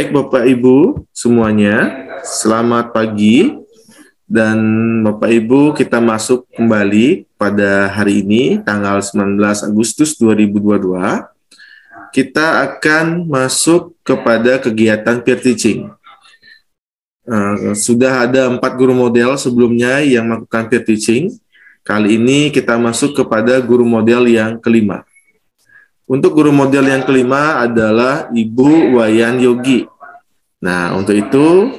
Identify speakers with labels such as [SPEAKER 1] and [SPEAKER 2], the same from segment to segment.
[SPEAKER 1] Baik Bapak Ibu semuanya, selamat pagi dan Bapak Ibu kita masuk kembali pada hari ini tanggal 19 Agustus 2022. Kita akan masuk kepada kegiatan peer teaching. Eh, sudah ada empat guru model sebelumnya yang melakukan peer teaching. Kali ini kita masuk kepada guru model yang kelima. Untuk guru model yang kelima adalah Ibu Wayan Yogi. Nah, untuk itu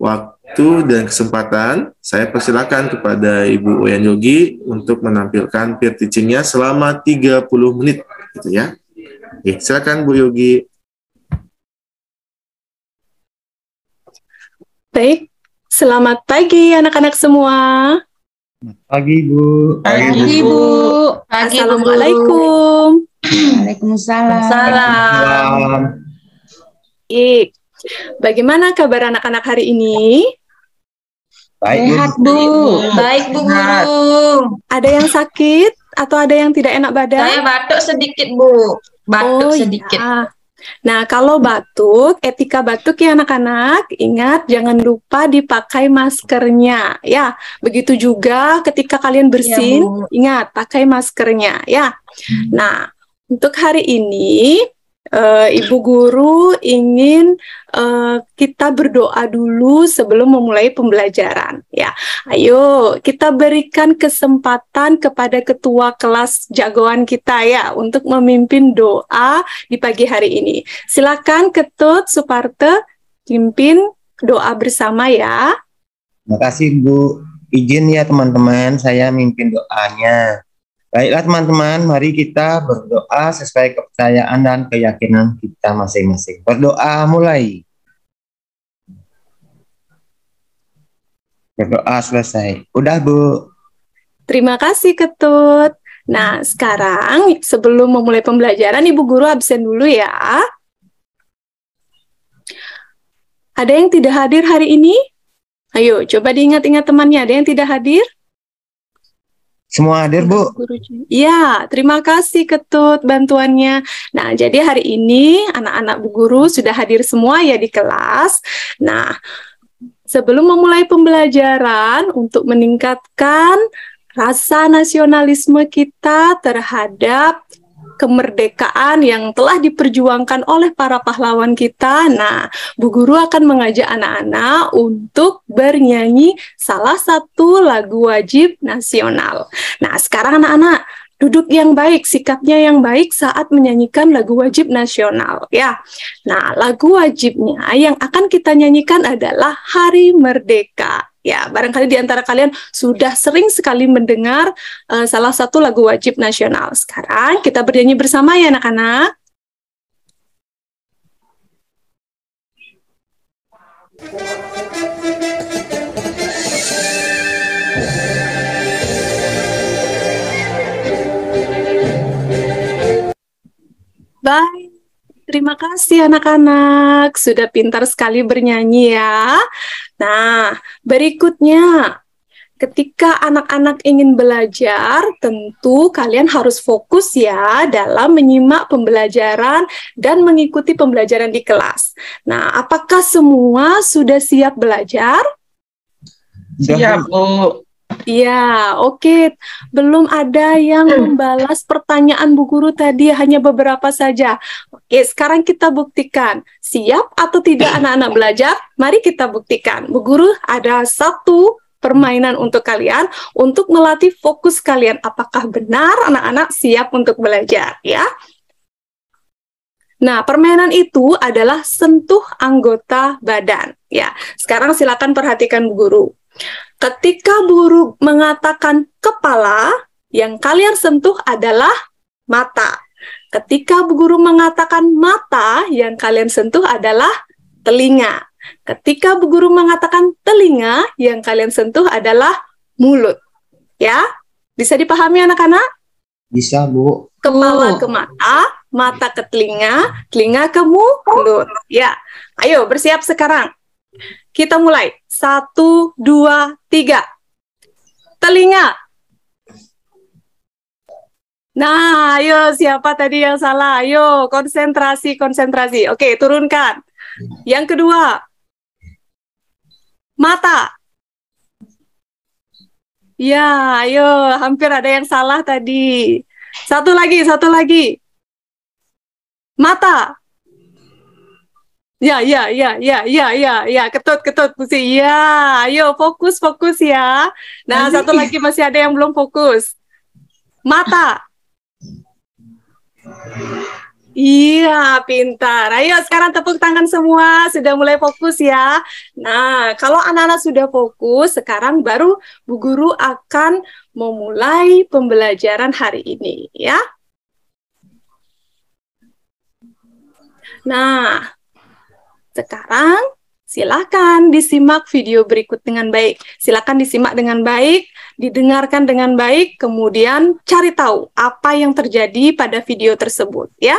[SPEAKER 1] waktu dan kesempatan saya persilakan kepada Ibu Wayan Yogi untuk menampilkan peer teachingnya selama 30 menit gitu ya. Oke, silakan Bu Yogi.
[SPEAKER 2] Baik, selamat pagi anak-anak semua.
[SPEAKER 1] Pagi Bu. Pagi Bu. Pagi, Bu.
[SPEAKER 2] Assalamualaikum. Waalaikumsalam. Waalaikumsalam. Ik. Bagaimana kabar anak-anak hari ini?
[SPEAKER 3] Baik, Sehat, Bu. Baik,
[SPEAKER 2] Bu Ada yang sakit atau ada yang tidak enak badan? Saya batuk sedikit, Bu. Batuk oh, iya. sedikit. Ya. Nah, kalau batuk, etika batuk ya anak-anak, ingat jangan lupa dipakai maskernya. Ya, begitu juga ketika kalian iya, bersin, ya, ingat pakai maskernya, ya. Hmm. Nah, untuk hari ini uh, Ibu guru ingin uh, kita berdoa dulu sebelum memulai pembelajaran ya. Ayo kita berikan kesempatan kepada ketua kelas jagoan kita ya untuk memimpin doa di pagi hari ini. Silakan Ketut Suparte pimpin doa bersama ya. Terima kasih Bu. Izin
[SPEAKER 1] ya teman-teman, saya mimpin doanya. Baiklah teman-teman, mari kita berdoa sesuai kepercayaan dan keyakinan kita masing-masing. Berdoa mulai. Berdoa selesai. Udah Bu.
[SPEAKER 2] Terima kasih Ketut. Nah sekarang sebelum memulai pembelajaran Ibu Guru absen dulu ya. Ada yang tidak hadir hari ini? Ayo coba diingat-ingat temannya. Ada yang tidak hadir?
[SPEAKER 3] Semua hadir, Bu.
[SPEAKER 2] Iya, terima kasih Ketut bantuannya. Nah, jadi hari ini anak-anak Bu Guru sudah hadir semua ya di kelas. Nah, sebelum memulai pembelajaran untuk meningkatkan rasa nasionalisme kita terhadap kemerdekaan yang telah diperjuangkan oleh para pahlawan kita. Nah, Bu Guru akan mengajak anak-anak untuk bernyanyi salah satu lagu wajib nasional. Nah, sekarang anak-anak duduk yang baik, sikapnya yang baik saat menyanyikan lagu wajib nasional ya. Nah, lagu wajibnya yang akan kita nyanyikan adalah Hari Merdeka. Ya, barangkali di antara kalian sudah sering sekali mendengar uh, salah satu lagu wajib nasional. Sekarang kita bernyanyi bersama ya anak-anak. Terima kasih anak-anak, sudah pintar sekali bernyanyi ya. Nah, berikutnya ketika anak-anak ingin belajar, tentu kalian harus fokus ya dalam menyimak pembelajaran dan mengikuti pembelajaran di kelas. Nah, apakah semua sudah siap belajar?
[SPEAKER 3] Siap, Bu.
[SPEAKER 2] Ya, oke. Okay. Belum ada yang hmm. membalas pertanyaan Bu Guru tadi, hanya beberapa saja. Oke, sekarang kita buktikan. Siap atau tidak anak-anak belajar? Mari kita buktikan. Bu Guru, ada satu permainan untuk kalian untuk melatih fokus kalian. Apakah benar anak-anak siap untuk belajar? Ya. Nah, permainan itu adalah sentuh anggota badan. Ya, sekarang silakan perhatikan Bu Guru. Ketika guru mengatakan kepala, yang kalian sentuh adalah mata. Ketika guru mengatakan mata, yang kalian sentuh adalah telinga. Ketika guru mengatakan telinga, yang kalian sentuh adalah mulut. Ya, bisa dipahami anak-anak?
[SPEAKER 3] Bisa, Bu.
[SPEAKER 2] Kepala oh. ke mata, mata ke telinga, telinga ke mulut. Ya, ayo bersiap sekarang. Kita mulai. Satu, dua, tiga. Telinga. Nah, ayo siapa tadi yang salah? Ayo, konsentrasi, konsentrasi. Oke, turunkan. Yang kedua, mata. Ya, ayo, hampir ada yang salah tadi. Satu lagi, satu lagi. Mata. Ya, ya, ya, ya, ya, ya, ya, ketut, ketut, pusing. Ya, ayo fokus, fokus ya. Nah, satu lagi masih ada yang belum fokus. Mata. Iya, pintar. Ayo sekarang tepuk tangan semua, sudah mulai fokus ya. Nah, kalau anak-anak sudah fokus, sekarang baru Bu Guru akan memulai pembelajaran hari ini ya. Nah, sekarang silakan disimak video berikut dengan baik. Silakan disimak dengan baik, didengarkan dengan baik, kemudian cari tahu apa yang terjadi pada video tersebut ya.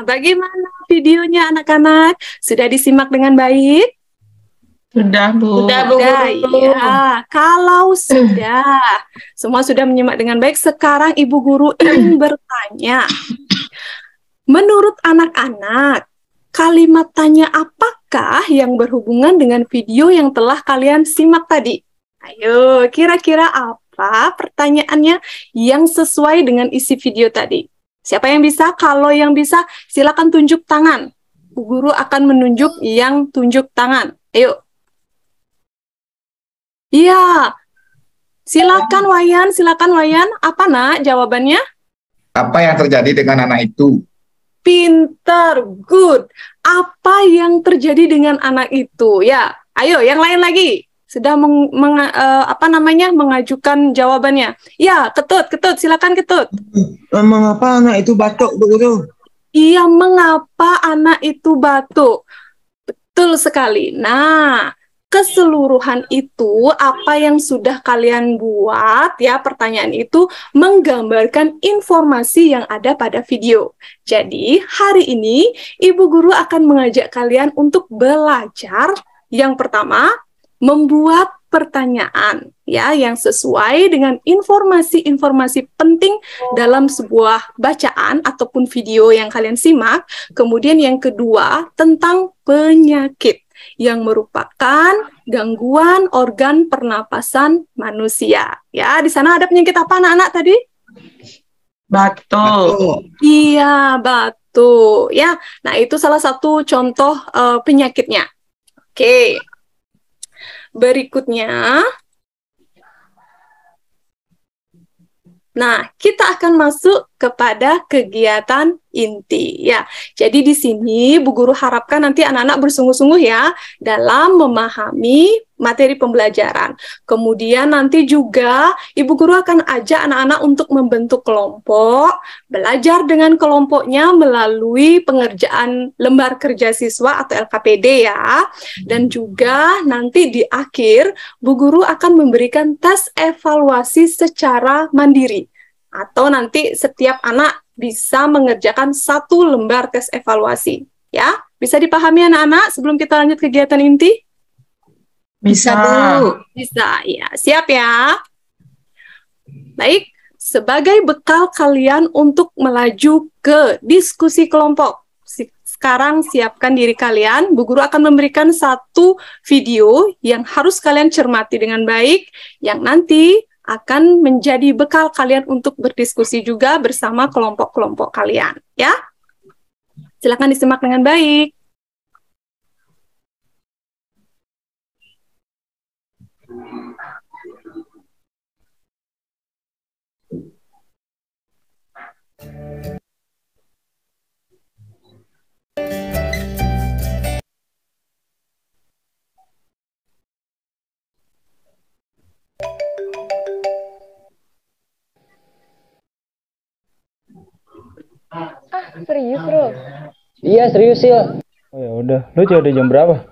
[SPEAKER 2] bagaimana videonya anak-anak? Sudah disimak dengan baik? Sudah, Bu. Sudah, Bu. Sudah, ya. Kalau sudah, semua sudah menyimak dengan baik, sekarang Ibu Guru ingin bertanya. Menurut anak-anak, kalimat tanya apakah yang berhubungan dengan video yang telah kalian simak tadi? Ayo, kira-kira apa pertanyaannya yang sesuai dengan isi video tadi? Siapa yang bisa? Kalau yang bisa, silakan tunjuk tangan. guru akan menunjuk yang tunjuk tangan. Ayo. Iya. Silakan Wayan, silakan Wayan. Apa nak jawabannya?
[SPEAKER 1] Apa yang terjadi dengan anak itu?
[SPEAKER 2] Pinter, good. Apa yang terjadi dengan anak itu? Ya, ayo yang lain lagi. Sudah meng, meng, uh, apa namanya mengajukan jawabannya. Ya, ketut, ketut, silakan ketut. Eh,
[SPEAKER 3] mengapa anak itu batuk, begitu?
[SPEAKER 2] Iya, mengapa anak itu batuk? Betul sekali. Nah, keseluruhan itu apa yang sudah kalian buat ya pertanyaan itu menggambarkan informasi yang ada pada video. Jadi, hari ini Ibu guru akan mengajak kalian untuk belajar yang pertama membuat pertanyaan ya yang sesuai dengan informasi-informasi penting dalam sebuah bacaan ataupun video yang kalian simak. Kemudian yang kedua tentang penyakit yang merupakan gangguan organ pernapasan manusia. Ya, di sana ada penyakit apa anak-anak tadi?
[SPEAKER 1] Batuk.
[SPEAKER 2] Iya, batuk. Ya, nah itu salah satu contoh uh, penyakitnya. Oke. Okay. Berikutnya, Nah, kita akan masuk kepada kegiatan inti ya. Jadi di sini Bu Guru harapkan nanti anak-anak bersungguh-sungguh ya dalam memahami materi pembelajaran. Kemudian nanti juga ibu guru akan ajak anak-anak untuk membentuk kelompok, belajar dengan kelompoknya melalui pengerjaan lembar kerja siswa atau LKPD ya. Dan juga nanti di akhir bu guru akan memberikan tes evaluasi secara mandiri atau nanti setiap anak bisa mengerjakan satu lembar tes evaluasi ya. Bisa dipahami anak-anak sebelum kita lanjut kegiatan inti? Bisa, Bu. Bisa, ya. Siap ya? Baik, sebagai bekal kalian untuk melaju ke diskusi kelompok. Sekarang siapkan diri kalian. Bu Guru akan memberikan satu video yang harus kalian cermati dengan baik, yang nanti akan menjadi bekal kalian untuk berdiskusi juga bersama kelompok-kelompok kalian. Ya, silakan disimak dengan baik. Ah, serius, Bro? Iya, serius, sih.
[SPEAKER 1] Oh ya udah. Lu jadi jam berapa?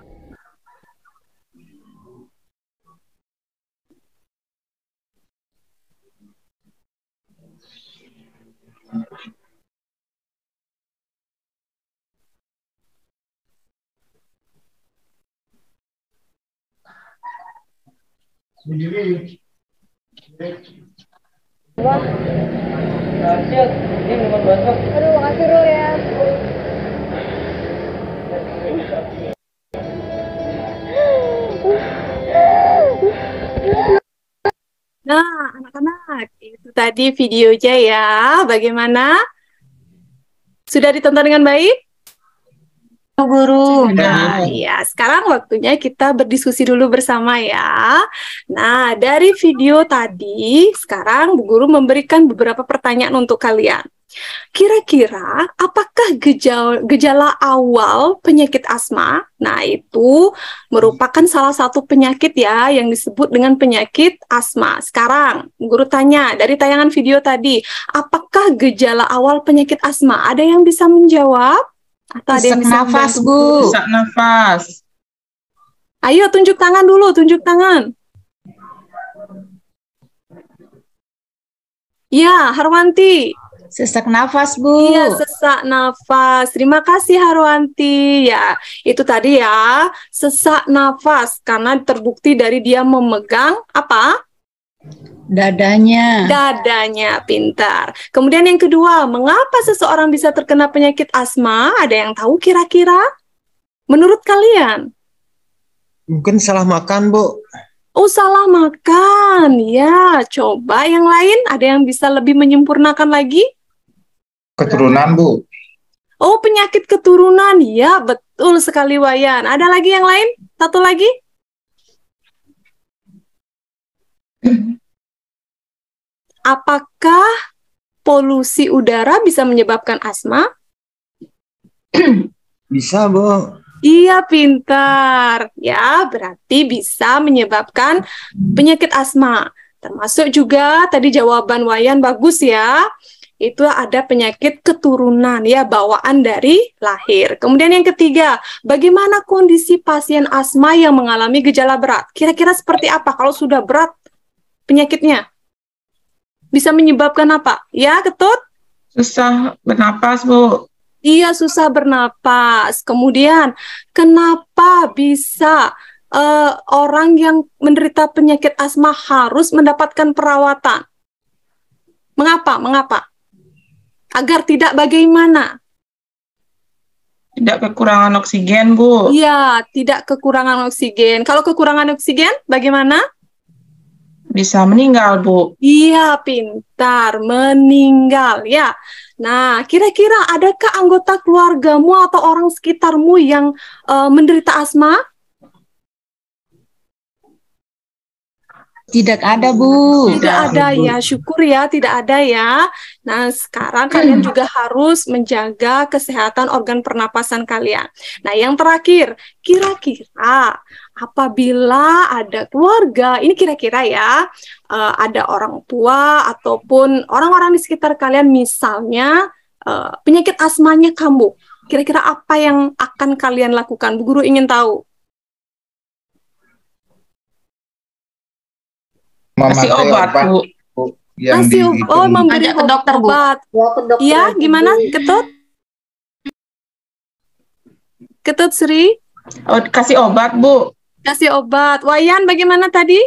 [SPEAKER 1] wah, Siap.
[SPEAKER 2] Ya. Ini minuman bantu. Aduh, makasih Rul ya. Nah, anak-anak, itu tadi videonya ya. Bagaimana? Sudah ditonton dengan baik? Oh, guru. Nah, ya, sekarang waktunya kita berdiskusi dulu bersama ya. Nah, dari video tadi, sekarang Bu Guru memberikan beberapa pertanyaan untuk kalian. Kira-kira apakah gejala, gejala awal penyakit asma? Nah, itu merupakan salah satu penyakit ya yang disebut dengan penyakit asma. Sekarang, guru tanya dari tayangan video tadi, apakah gejala awal penyakit asma? Ada yang bisa menjawab? Atau ada yang nafas, Bu. Isak
[SPEAKER 1] nafas.
[SPEAKER 2] Ayo tunjuk tangan dulu, tunjuk tangan. Ya, Harwanti. Sesak nafas, Bu. Iya, sesak nafas. Terima kasih, Harwanti. Ya, itu tadi ya, sesak nafas. Karena terbukti dari dia memegang apa? Dadanya. Dadanya pintar. Kemudian yang kedua, mengapa seseorang bisa terkena penyakit asma? Ada yang tahu kira-kira? Menurut kalian?
[SPEAKER 1] Mungkin salah makan, Bu.
[SPEAKER 2] Oh, salah makan. Ya, coba yang lain. Ada yang bisa lebih menyempurnakan lagi?
[SPEAKER 1] Keturunan, Bu.
[SPEAKER 2] Oh, penyakit keturunan. Ya, betul sekali, Wayan. Ada lagi yang lain? Satu lagi? Apakah polusi udara bisa menyebabkan asma?
[SPEAKER 3] bisa, Bu.
[SPEAKER 2] Iya, pintar. Ya, berarti bisa menyebabkan penyakit asma. Termasuk juga tadi jawaban Wayan bagus ya. Itu ada penyakit keturunan ya, bawaan dari lahir. Kemudian yang ketiga, bagaimana kondisi pasien asma yang mengalami gejala berat? Kira-kira seperti apa kalau sudah berat penyakitnya? Bisa menyebabkan apa? Ya, ketut? Susah bernapas, Bu. Iya, susah bernapas. Kemudian, kenapa bisa uh, orang yang menderita penyakit asma harus mendapatkan perawatan. Mengapa? Mengapa? Agar tidak bagaimana?
[SPEAKER 3] Tidak kekurangan oksigen, Bu.
[SPEAKER 2] Iya, tidak kekurangan oksigen. Kalau kekurangan oksigen, bagaimana? bisa meninggal, Bu. Iya, pintar, meninggal, ya. Nah, kira-kira adakah anggota keluargamu atau orang sekitarmu yang uh, menderita asma? Tidak ada, Bu. Tidak, ada Bu. ya, syukur ya, tidak ada ya. Nah, sekarang kalian juga harus menjaga kesehatan organ pernapasan kalian. Nah, yang terakhir, kira-kira apabila ada keluarga, ini kira-kira ya, uh, ada orang tua ataupun orang-orang di sekitar kalian, misalnya uh, penyakit asmanya kamu, kira-kira apa yang akan kalian lakukan? Bu Guru ingin tahu.
[SPEAKER 1] Masih obat, Bu. bu yang obat, oh, memberi
[SPEAKER 2] ke dokter, Bu. Ya, iya, gimana, Ketut? Ketut Sri?
[SPEAKER 1] Oh, kasih obat, Bu.
[SPEAKER 2] Kasih obat. Wayan bagaimana tadi?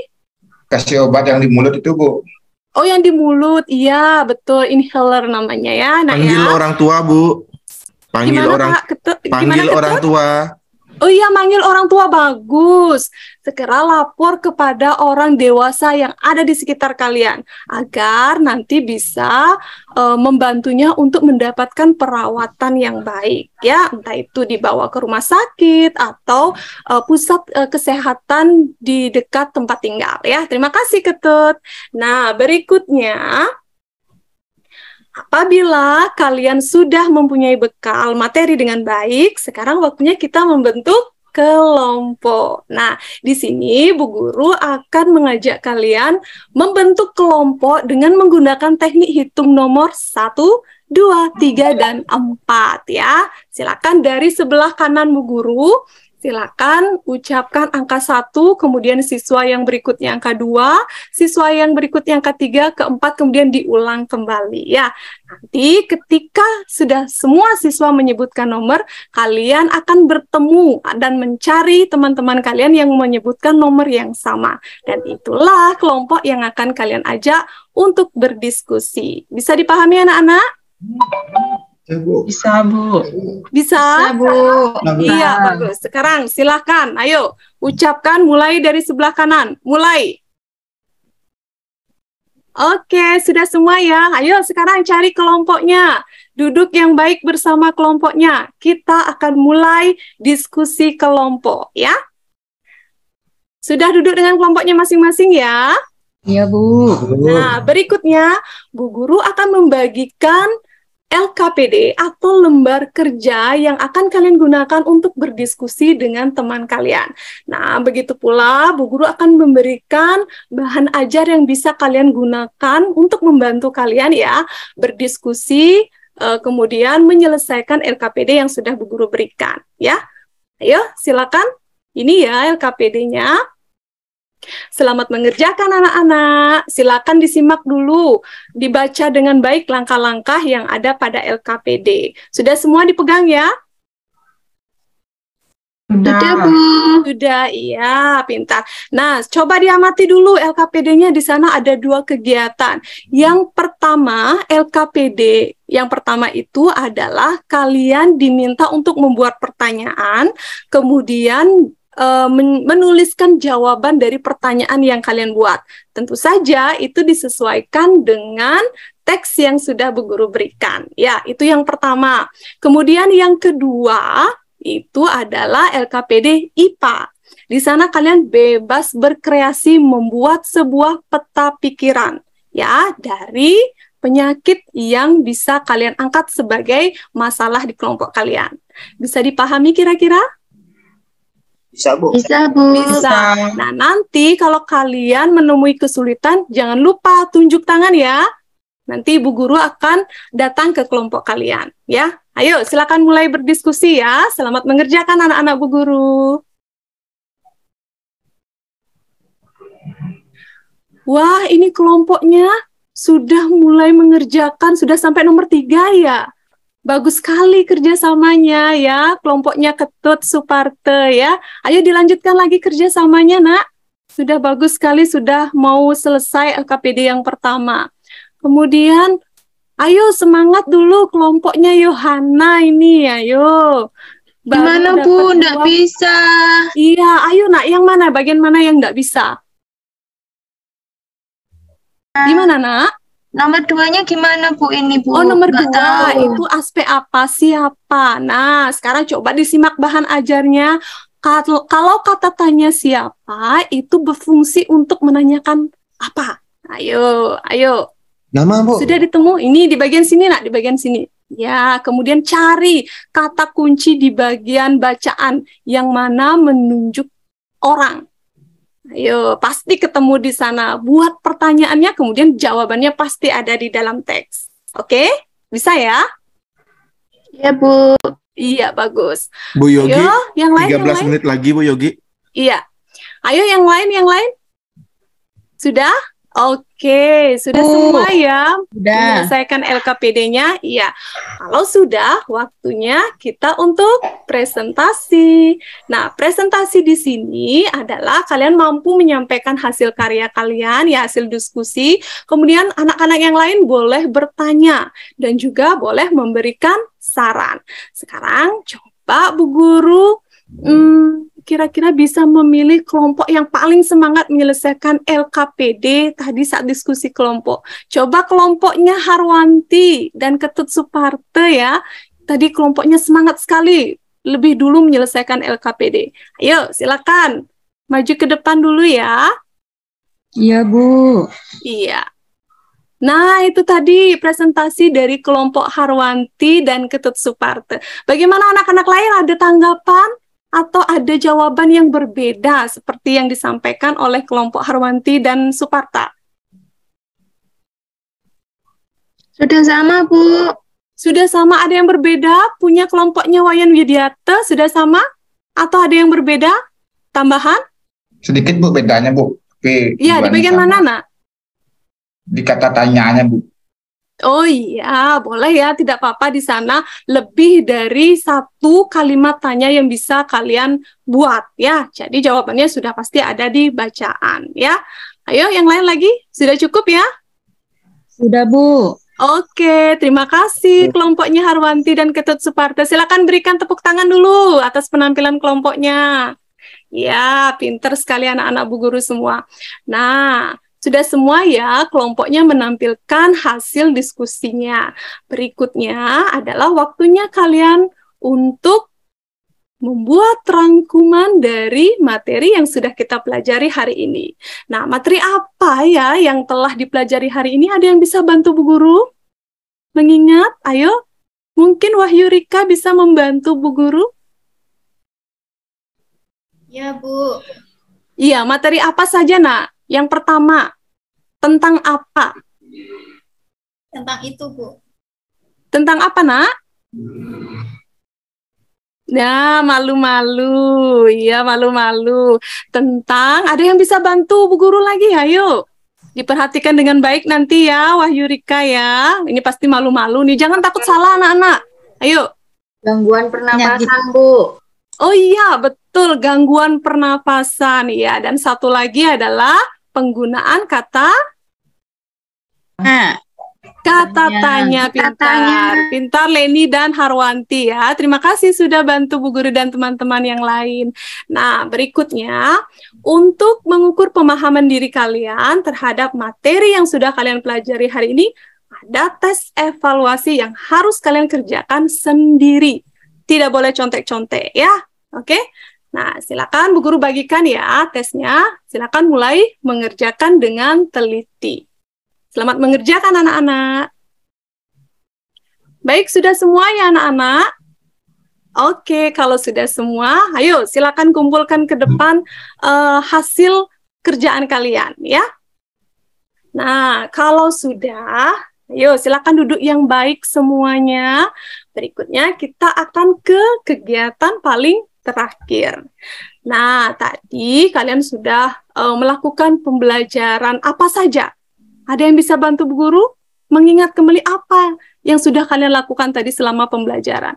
[SPEAKER 1] Kasih obat yang di mulut itu, Bu.
[SPEAKER 2] Oh, yang di mulut. Iya, betul. Inhaler namanya ya. Nah, panggil ya. orang
[SPEAKER 1] tua, Bu. Panggil gimana, orang Ketu panggil orang tua.
[SPEAKER 2] Oh iya, manggil orang tua bagus. Segera lapor kepada orang dewasa yang ada di sekitar kalian agar nanti bisa uh, membantunya untuk mendapatkan perawatan yang baik ya, entah itu dibawa ke rumah sakit atau uh, pusat uh, kesehatan di dekat tempat tinggal ya. Terima kasih Ketut. Nah, berikutnya Apabila kalian sudah mempunyai bekal materi dengan baik, sekarang waktunya kita membentuk kelompok. Nah, di sini Bu Guru akan mengajak kalian membentuk kelompok dengan menggunakan teknik hitung nomor 1, 2, 3, dan 4 ya. Silakan dari sebelah kanan Bu Guru Silakan ucapkan angka satu kemudian siswa yang berikutnya angka dua siswa yang berikutnya angka tiga keempat, kemudian diulang kembali ya. Nanti ketika sudah semua siswa menyebutkan nomor, kalian akan bertemu dan mencari teman-teman kalian yang menyebutkan nomor yang sama. Dan itulah kelompok yang akan kalian ajak untuk berdiskusi. Bisa dipahami anak-anak?
[SPEAKER 3] Ya, Bisa, Bu.
[SPEAKER 2] Bisa. Bisa, Bu. Iya, bagus. Sekarang silahkan, ayo ucapkan mulai dari sebelah kanan. Mulai. Oke, sudah semua ya. Ayo sekarang cari kelompoknya. Duduk yang baik bersama kelompoknya. Kita akan mulai diskusi kelompok, ya. Sudah duduk dengan kelompoknya masing-masing ya? Iya, Bu. Iya, nah, berikutnya Bu Guru akan membagikan LKPD atau lembar kerja yang akan kalian gunakan untuk berdiskusi dengan teman kalian. Nah, begitu pula Bu Guru akan memberikan bahan ajar yang bisa kalian gunakan untuk membantu kalian ya berdiskusi eh, kemudian menyelesaikan LKPD yang sudah Bu Guru berikan ya. Ayo, silakan. Ini ya LKPD-nya. Selamat mengerjakan anak-anak. Silakan disimak dulu, dibaca dengan baik langkah-langkah yang ada pada LKPD. Sudah semua dipegang ya? Sudah, Bu. Sudah, iya, pintar. Nah, coba diamati dulu LKPD-nya di sana ada dua kegiatan. Yang pertama, LKPD yang pertama itu adalah kalian diminta untuk membuat pertanyaan, kemudian Eh, menuliskan jawaban dari pertanyaan yang kalian buat. Tentu saja itu disesuaikan dengan teks yang sudah Bu Guru berikan. Ya, itu yang pertama. Kemudian yang kedua itu adalah LKPD IPA. Di sana kalian bebas berkreasi membuat sebuah peta pikiran ya dari penyakit yang bisa kalian angkat sebagai masalah di kelompok kalian. Bisa dipahami kira-kira?
[SPEAKER 3] Bisa, Bu. Bisa, Bu. Bisa.
[SPEAKER 2] Nah, nanti kalau kalian menemui kesulitan, jangan lupa tunjuk tangan ya. Nanti Ibu Guru akan datang ke kelompok kalian, ya. Ayo, silakan mulai berdiskusi ya. Selamat mengerjakan anak-anak Bu Guru. Wah, ini kelompoknya sudah mulai mengerjakan, sudah sampai nomor tiga ya. Bagus sekali kerjasamanya ya, kelompoknya Ketut Suparte ya. Ayo dilanjutkan lagi kerjasamanya nak. Sudah bagus sekali, sudah mau selesai LKPD yang pertama. Kemudian, ayo semangat dulu kelompoknya Yohana ini ya, yo. Gimana Bu, tidak bisa. Iya, ayo nak, yang mana, bagian mana yang tidak bisa? Nah. Gimana nak? Nomor duanya gimana Bu ini Bu? Oh nomor Nggak dua tahu. itu aspek apa siapa? Nah sekarang coba disimak bahan ajarnya. Kalau, kalau kata tanya siapa itu berfungsi untuk menanyakan apa? Ayo, ayo.
[SPEAKER 3] Nama Bu. Sudah
[SPEAKER 2] ditemu? Ini di bagian sini nak, di bagian sini. Ya, kemudian cari kata kunci di bagian bacaan yang mana menunjuk orang. Yo, pasti ketemu di sana. Buat pertanyaannya, kemudian jawabannya pasti ada di dalam teks. Oke, okay? bisa ya? Iya, Bu. Iya, bagus. Bu Yogi, Ayo, yang lain, 13 yang lain.
[SPEAKER 1] menit lagi, Bu Yogi.
[SPEAKER 2] Iya. Ayo, yang lain, yang lain. Sudah? Oke, sudah semua ya sudah. menyelesaikan LKPD-nya? Iya. Kalau sudah, waktunya kita untuk presentasi. Nah, presentasi di sini adalah kalian mampu menyampaikan hasil karya kalian, ya hasil diskusi. Kemudian anak-anak yang lain boleh bertanya dan juga boleh memberikan saran. Sekarang coba Bu Guru hmm, kira-kira bisa memilih kelompok yang paling semangat menyelesaikan LKPD tadi saat diskusi kelompok. Coba kelompoknya Harwanti dan Ketut Suparte ya. Tadi kelompoknya semangat sekali lebih dulu menyelesaikan LKPD. Ayo, silakan. Maju ke depan dulu ya. Iya, Bu. Iya. Nah, itu tadi presentasi dari kelompok Harwanti dan Ketut Suparte. Bagaimana anak-anak lain ada tanggapan? atau ada jawaban yang berbeda seperti yang disampaikan oleh kelompok Harwanti dan Suparta? Sudah sama, Bu. Sudah sama ada yang berbeda? Punya kelompoknya Wayan Widyata sudah sama? Atau ada yang berbeda? Tambahan?
[SPEAKER 1] Sedikit, Bu, bedanya, Bu. ya iya, di bagian mana, nak? Di kata tanyaannya, Bu.
[SPEAKER 2] Oh iya, boleh ya, tidak apa-apa di sana lebih dari satu kalimat tanya yang bisa kalian buat ya. Jadi jawabannya sudah pasti ada di bacaan ya. Ayo yang lain lagi, sudah cukup ya? Sudah Bu. Oke, terima kasih kelompoknya Harwanti dan Ketut Suparta. Silakan berikan tepuk tangan dulu atas penampilan kelompoknya. Ya, pinter sekali anak-anak bu guru semua. Nah, sudah semua ya, kelompoknya menampilkan hasil diskusinya. Berikutnya adalah waktunya kalian untuk membuat rangkuman dari materi yang sudah kita pelajari hari ini. Nah, materi apa ya yang telah dipelajari hari ini? Ada yang bisa bantu Bu Guru? Mengingat, ayo. Mungkin Wahyu Rika bisa membantu Bu Guru? Ya, Bu. Iya, materi apa saja, Nak? Yang pertama, tentang apa? Tentang itu, Bu. Tentang apa, Nak? Ya, malu-malu. Iya, malu-malu. Tentang ada yang bisa bantu Bu Guru lagi, ayo. Diperhatikan dengan baik nanti ya, Wahyu Rika ya. Ini pasti malu-malu nih. Jangan takut salah anak-anak. Ayo. Gangguan pernapasan, Bu. Oh iya, betul. Gangguan pernapasan. Iya, dan satu lagi adalah penggunaan kata nah, kata ya. tanya, tanya pintar. Tanya. Pintar Leni dan Harwanti ya. Terima kasih sudah bantu Bu Guru dan teman-teman yang lain. Nah, berikutnya untuk mengukur pemahaman diri kalian terhadap materi yang sudah kalian pelajari hari ini ada tes evaluasi yang harus kalian kerjakan sendiri. Tidak boleh contek-contek ya. Oke. Nah, silakan Bu Guru bagikan ya tesnya. Silakan mulai mengerjakan dengan teliti. Selamat mengerjakan anak-anak. Baik, sudah semua ya anak-anak? Oke, kalau sudah semua, ayo silakan kumpulkan ke depan uh, hasil kerjaan kalian ya. Nah, kalau sudah, ayo silakan duduk yang baik semuanya. Berikutnya kita akan ke kegiatan paling terakhir. Nah, tadi kalian sudah uh, melakukan pembelajaran apa saja? Ada yang bisa bantu Guru mengingat kembali apa yang sudah kalian lakukan tadi selama pembelajaran?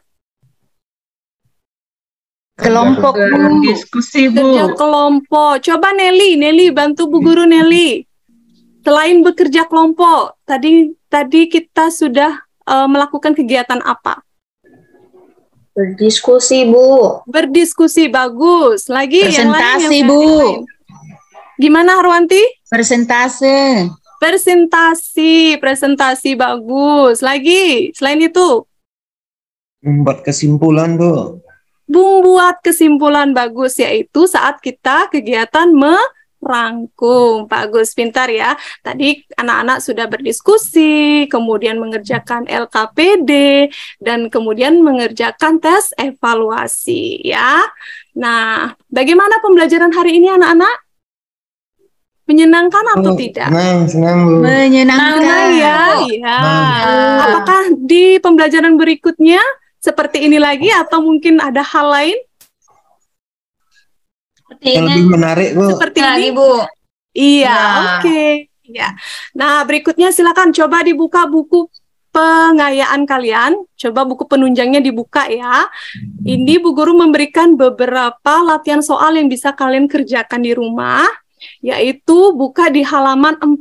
[SPEAKER 1] Kelompok Bu.
[SPEAKER 2] Diskusi Bu. Kerja kelompok. Coba Nelly, Nelly bantu Bu Guru Nelly. Selain bekerja kelompok, tadi tadi kita sudah uh, melakukan kegiatan apa? Berdiskusi, Bu. Berdiskusi, bagus. Lagi Presentasi, yang lain, Bu. Lain. Gimana, Harwanti? Presentasi. Presentasi, presentasi bagus. Lagi, selain itu?
[SPEAKER 3] Membuat kesimpulan, Bu.
[SPEAKER 2] Membuat kesimpulan bagus, yaitu saat kita kegiatan me rangkum Pak Agus pintar ya. Tadi anak-anak sudah berdiskusi, kemudian mengerjakan LKPD dan kemudian mengerjakan tes evaluasi ya. Nah, bagaimana pembelajaran hari ini anak-anak? Menyenangkan atau oh, tidak?
[SPEAKER 1] Senang, Menyenangkan ya ya. Apakah
[SPEAKER 2] di pembelajaran berikutnya seperti ini lagi atau mungkin ada hal lain?
[SPEAKER 1] Sepertinya. Yang lebih menarik, Bu. Seperti
[SPEAKER 2] ini Bu. Iya, nah. oke. Okay. Ya. Nah, berikutnya silakan coba dibuka buku pengayaan kalian. Coba buku penunjangnya dibuka ya. Ini Bu Guru memberikan beberapa latihan soal yang bisa kalian kerjakan di rumah, yaitu buka di halaman 40.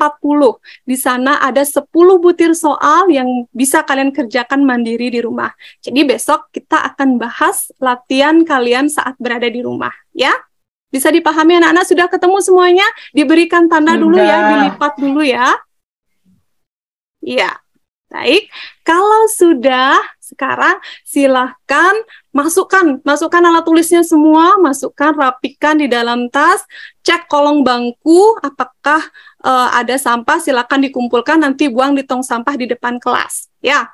[SPEAKER 2] Di sana ada 10 butir soal yang bisa kalian kerjakan mandiri di rumah. Jadi besok kita akan bahas latihan kalian saat berada di rumah, ya. Bisa dipahami anak-anak sudah ketemu semuanya? Diberikan tanda Enggak. dulu ya, dilipat dulu ya. Iya. Baik, kalau sudah sekarang silahkan masukkan, masukkan alat tulisnya semua, masukkan, rapikan di dalam tas, cek kolong bangku apakah uh, ada sampah, silahkan dikumpulkan nanti buang di tong sampah di depan kelas. Ya,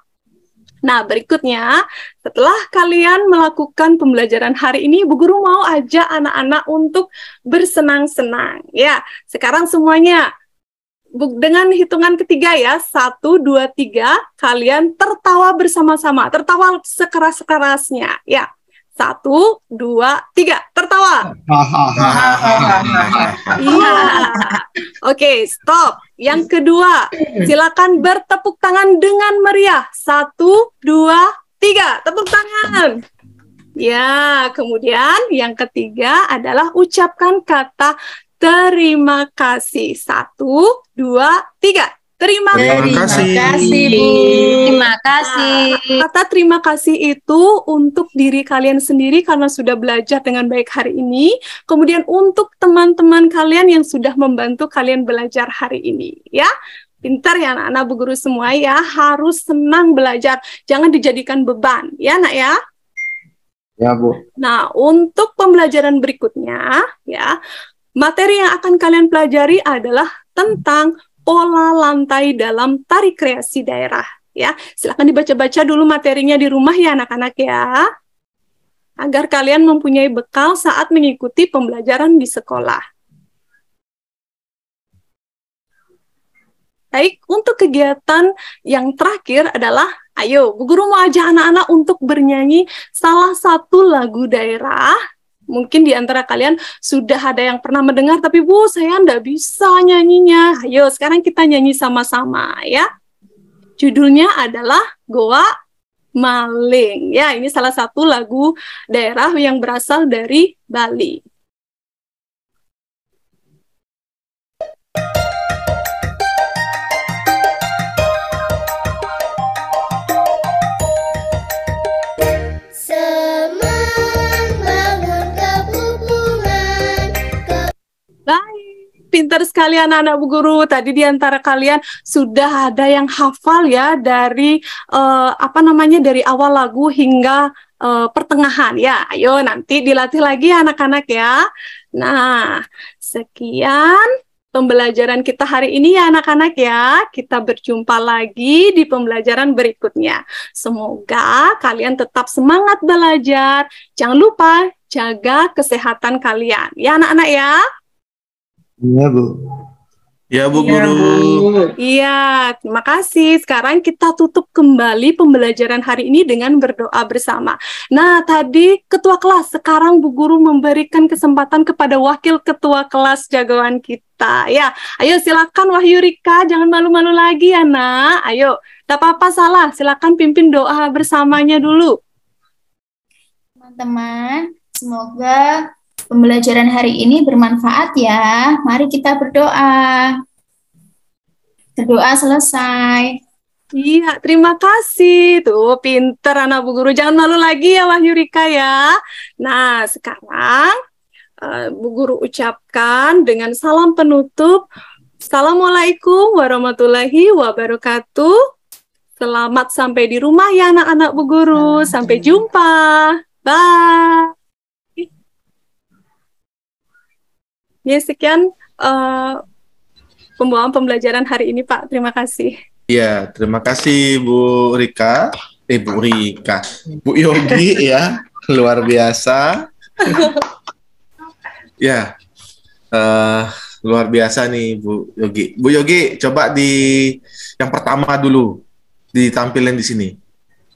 [SPEAKER 2] Nah, berikutnya, setelah kalian melakukan pembelajaran hari ini, Bu Guru mau ajak anak-anak untuk bersenang-senang. Ya, sekarang semuanya dengan hitungan ketiga ya, satu, dua, tiga, kalian tertawa bersama-sama, tertawa sekeras-kerasnya, ya. Satu, dua, tiga, tertawa. Iya. Oke, okay, stop. Yang kedua, silakan bertepuk tangan dengan meriah. Satu, dua, tiga. Tepuk tangan. Ya, kemudian yang ketiga adalah ucapkan kata terima kasih. Satu, dua, tiga. Terima, terima kasih. Terima kasih, Bu. Terima kasih. Kata terima kasih itu untuk diri kalian sendiri karena sudah belajar dengan baik hari ini. Kemudian untuk teman-teman kalian yang sudah membantu kalian belajar hari ini, ya. Pintar ya anak-anak bu guru semua ya, harus senang belajar, jangan dijadikan beban, ya nak ya. Ya, Bu. Nah, untuk pembelajaran berikutnya ya, materi yang akan kalian pelajari adalah tentang pola lantai dalam tari kreasi daerah ya. Silahkan dibaca-baca dulu materinya di rumah ya anak-anak ya. Agar kalian mempunyai bekal saat mengikuti pembelajaran di sekolah. Baik, untuk kegiatan yang terakhir adalah ayo, Guru mau ajak anak-anak untuk bernyanyi salah satu lagu daerah Mungkin di antara kalian sudah ada yang pernah mendengar, tapi bu saya nggak bisa nyanyinya. ayo sekarang kita nyanyi sama-sama ya. Judulnya adalah Goa Maling. Ya, ini salah satu lagu daerah yang berasal dari Bali. pintar sekali anak-anak bu guru. Tadi di antara kalian sudah ada yang hafal ya dari uh, apa namanya dari awal lagu hingga uh, pertengahan ya. Ayo nanti dilatih lagi anak-anak ya. Nah, sekian pembelajaran kita hari ini ya anak-anak ya. Kita berjumpa lagi di pembelajaran berikutnya. Semoga kalian tetap semangat belajar. Jangan lupa jaga kesehatan kalian. Ya anak-anak ya.
[SPEAKER 1] Iya bu. Ya Bu iya, Guru.
[SPEAKER 2] Iya, terima kasih. Sekarang kita tutup kembali pembelajaran hari ini dengan berdoa bersama. Nah, tadi ketua kelas, sekarang Bu Guru memberikan kesempatan kepada wakil ketua kelas jagoan kita. Ya, ayo silakan Wahyu Rika, jangan malu-malu lagi ya nak. Ayo, tak apa-apa salah, silakan pimpin doa bersamanya dulu. Teman-teman, semoga Pembelajaran hari ini bermanfaat ya. Mari kita berdoa. Berdoa selesai. Iya, terima kasih. Tuh, pinter anak Bu Guru. Jangan malu lagi ya, Wahyu Rika ya. Nah, sekarang uh, Bu Guru ucapkan dengan salam penutup. Assalamualaikum warahmatullahi wabarakatuh. Selamat sampai di rumah ya anak-anak Bu Guru. Nah, sampai iya. jumpa. Bye. Ya sekian uh, eh, pembawaan pembelajaran hari ini Pak. Terima kasih.
[SPEAKER 1] Iya, terima kasih Bu Rika. Eh Bu Rika, Bu Yogi ya, luar biasa. ya, uh, luar biasa nih Bu Yogi. Bu Yogi, coba di yang pertama dulu ditampilkan di sini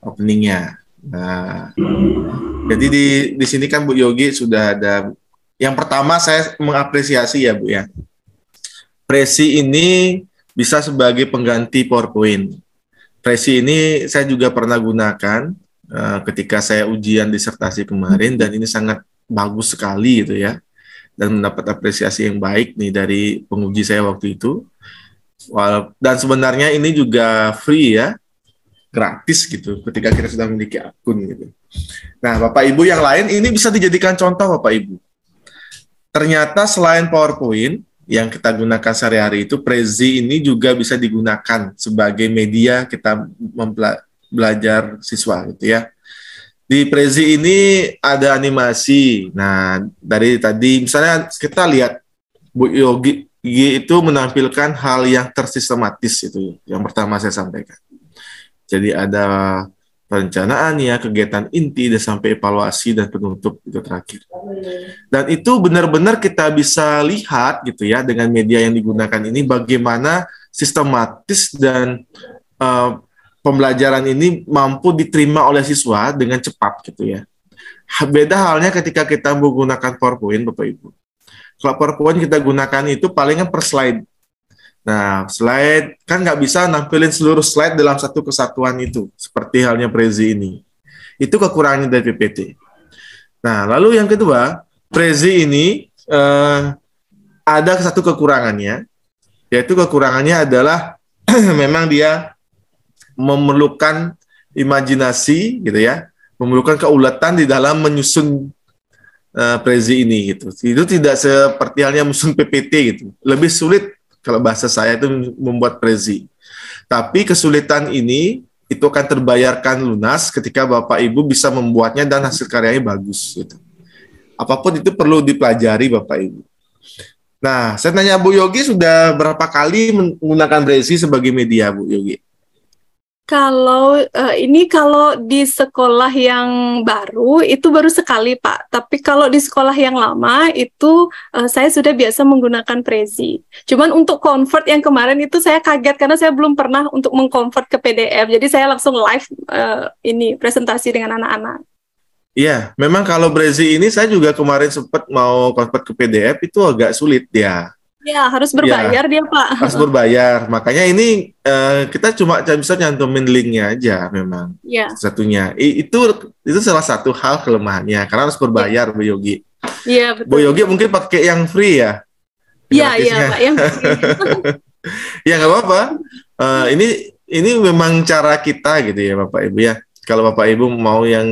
[SPEAKER 1] openingnya. Nah, jadi di di sini kan Bu Yogi sudah ada yang pertama saya mengapresiasi ya Bu ya. Presi ini bisa sebagai pengganti PowerPoint. Presi ini saya juga pernah gunakan uh, ketika saya ujian disertasi kemarin dan ini sangat bagus sekali gitu ya. Dan mendapat apresiasi yang baik nih dari penguji saya waktu itu. Dan sebenarnya ini juga free ya, gratis gitu ketika kita sudah memiliki akun gitu. Nah, Bapak Ibu yang lain ini bisa dijadikan contoh Bapak Ibu ternyata selain PowerPoint yang kita gunakan sehari-hari itu Prezi ini juga bisa digunakan sebagai media kita belajar siswa gitu ya. Di Prezi ini ada animasi. Nah, dari tadi misalnya kita lihat Bu Yogi itu menampilkan hal yang tersistematis itu yang pertama saya sampaikan. Jadi ada perencanaan ya, kegiatan inti, dan sampai evaluasi dan penutup itu terakhir. Dan itu benar-benar kita bisa lihat gitu ya dengan media yang digunakan ini bagaimana sistematis dan uh, pembelajaran ini mampu diterima oleh siswa dengan cepat gitu ya. Beda halnya ketika kita menggunakan PowerPoint Bapak Ibu. Kalau PowerPoint kita gunakan itu palingan per slide Nah, slide kan nggak bisa nampilin seluruh slide dalam satu kesatuan itu, seperti halnya Prezi ini. Itu kekurangannya dari PPT. Nah, lalu yang kedua, Prezi ini eh, ada satu kekurangannya, yaitu kekurangannya adalah memang dia memerlukan imajinasi, gitu ya, memerlukan keuletan di dalam menyusun eh, Prezi ini, gitu. Itu tidak seperti halnya menyusun PPT, gitu. Lebih sulit kalau bahasa saya itu membuat prezi. Tapi kesulitan ini itu akan terbayarkan lunas ketika Bapak Ibu bisa membuatnya dan hasil karyanya bagus gitu. Apapun itu perlu dipelajari Bapak Ibu. Nah, saya tanya Bu Yogi sudah berapa kali menggunakan prezi sebagai media Bu Yogi?
[SPEAKER 2] Kalau uh, ini kalau di sekolah yang baru itu baru sekali Pak, tapi kalau di sekolah yang lama itu uh, saya sudah biasa menggunakan Prezi. Cuman untuk convert yang kemarin itu saya kaget karena saya belum pernah untuk mengconvert ke PDF, jadi saya langsung live uh, ini presentasi dengan anak-anak.
[SPEAKER 1] Iya, memang kalau Prezi ini saya juga kemarin sempat mau convert ke PDF itu agak sulit ya.
[SPEAKER 2] Ya, harus iya. berbayar ya, dia, Pak. Harus
[SPEAKER 1] berbayar. Makanya ini uh, kita cuma bisa nyantumin linknya aja memang. Ya. Satunya. I, itu itu salah satu hal kelemahannya karena harus berbayar, ya. Bu Yogi. Iya, betul. Bu Yogi mungkin pakai yang free ya?
[SPEAKER 2] Iya, iya, Pak, yang
[SPEAKER 1] free. ya nggak apa-apa. Eh, ini ini memang cara kita gitu ya, Bapak Ibu ya. Kalau Bapak Ibu mau yang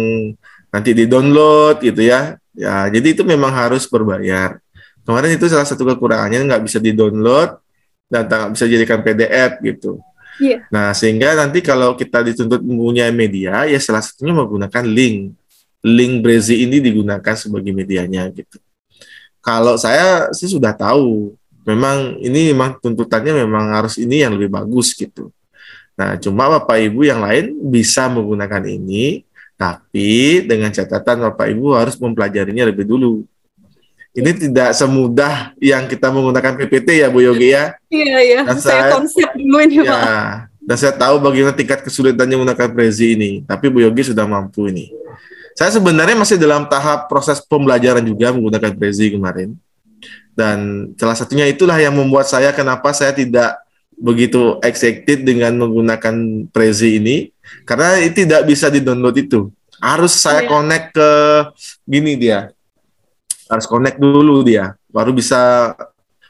[SPEAKER 1] nanti di-download gitu ya. Ya, jadi itu memang harus berbayar. Kemarin itu salah satu kekurangannya nggak bisa di-download dan nggak bisa dijadikan PDF gitu. Yeah. Nah, sehingga nanti kalau kita dituntut mempunyai media, ya salah satunya menggunakan link. Link Brezi ini digunakan sebagai medianya gitu. Kalau saya sih sudah tahu, memang ini memang tuntutannya memang harus ini yang lebih bagus gitu. Nah, cuma Bapak Ibu yang lain bisa menggunakan ini, tapi dengan catatan Bapak Ibu harus mempelajarinya lebih dulu ini tidak semudah yang kita menggunakan PPT ya Bu Yogi ya.
[SPEAKER 2] Iya iya. Dan saya, saya konsep dulu ini ya, Pak.
[SPEAKER 1] Dan saya tahu bagaimana tingkat kesulitannya menggunakan Prezi ini. Tapi Bu Yogi sudah mampu ini. Saya sebenarnya masih dalam tahap proses pembelajaran juga menggunakan Prezi kemarin. Dan salah satunya itulah yang membuat saya kenapa saya tidak begitu excited dengan menggunakan Prezi ini karena tidak bisa di-download itu. Harus saya iya. connect ke gini dia harus connect dulu dia baru bisa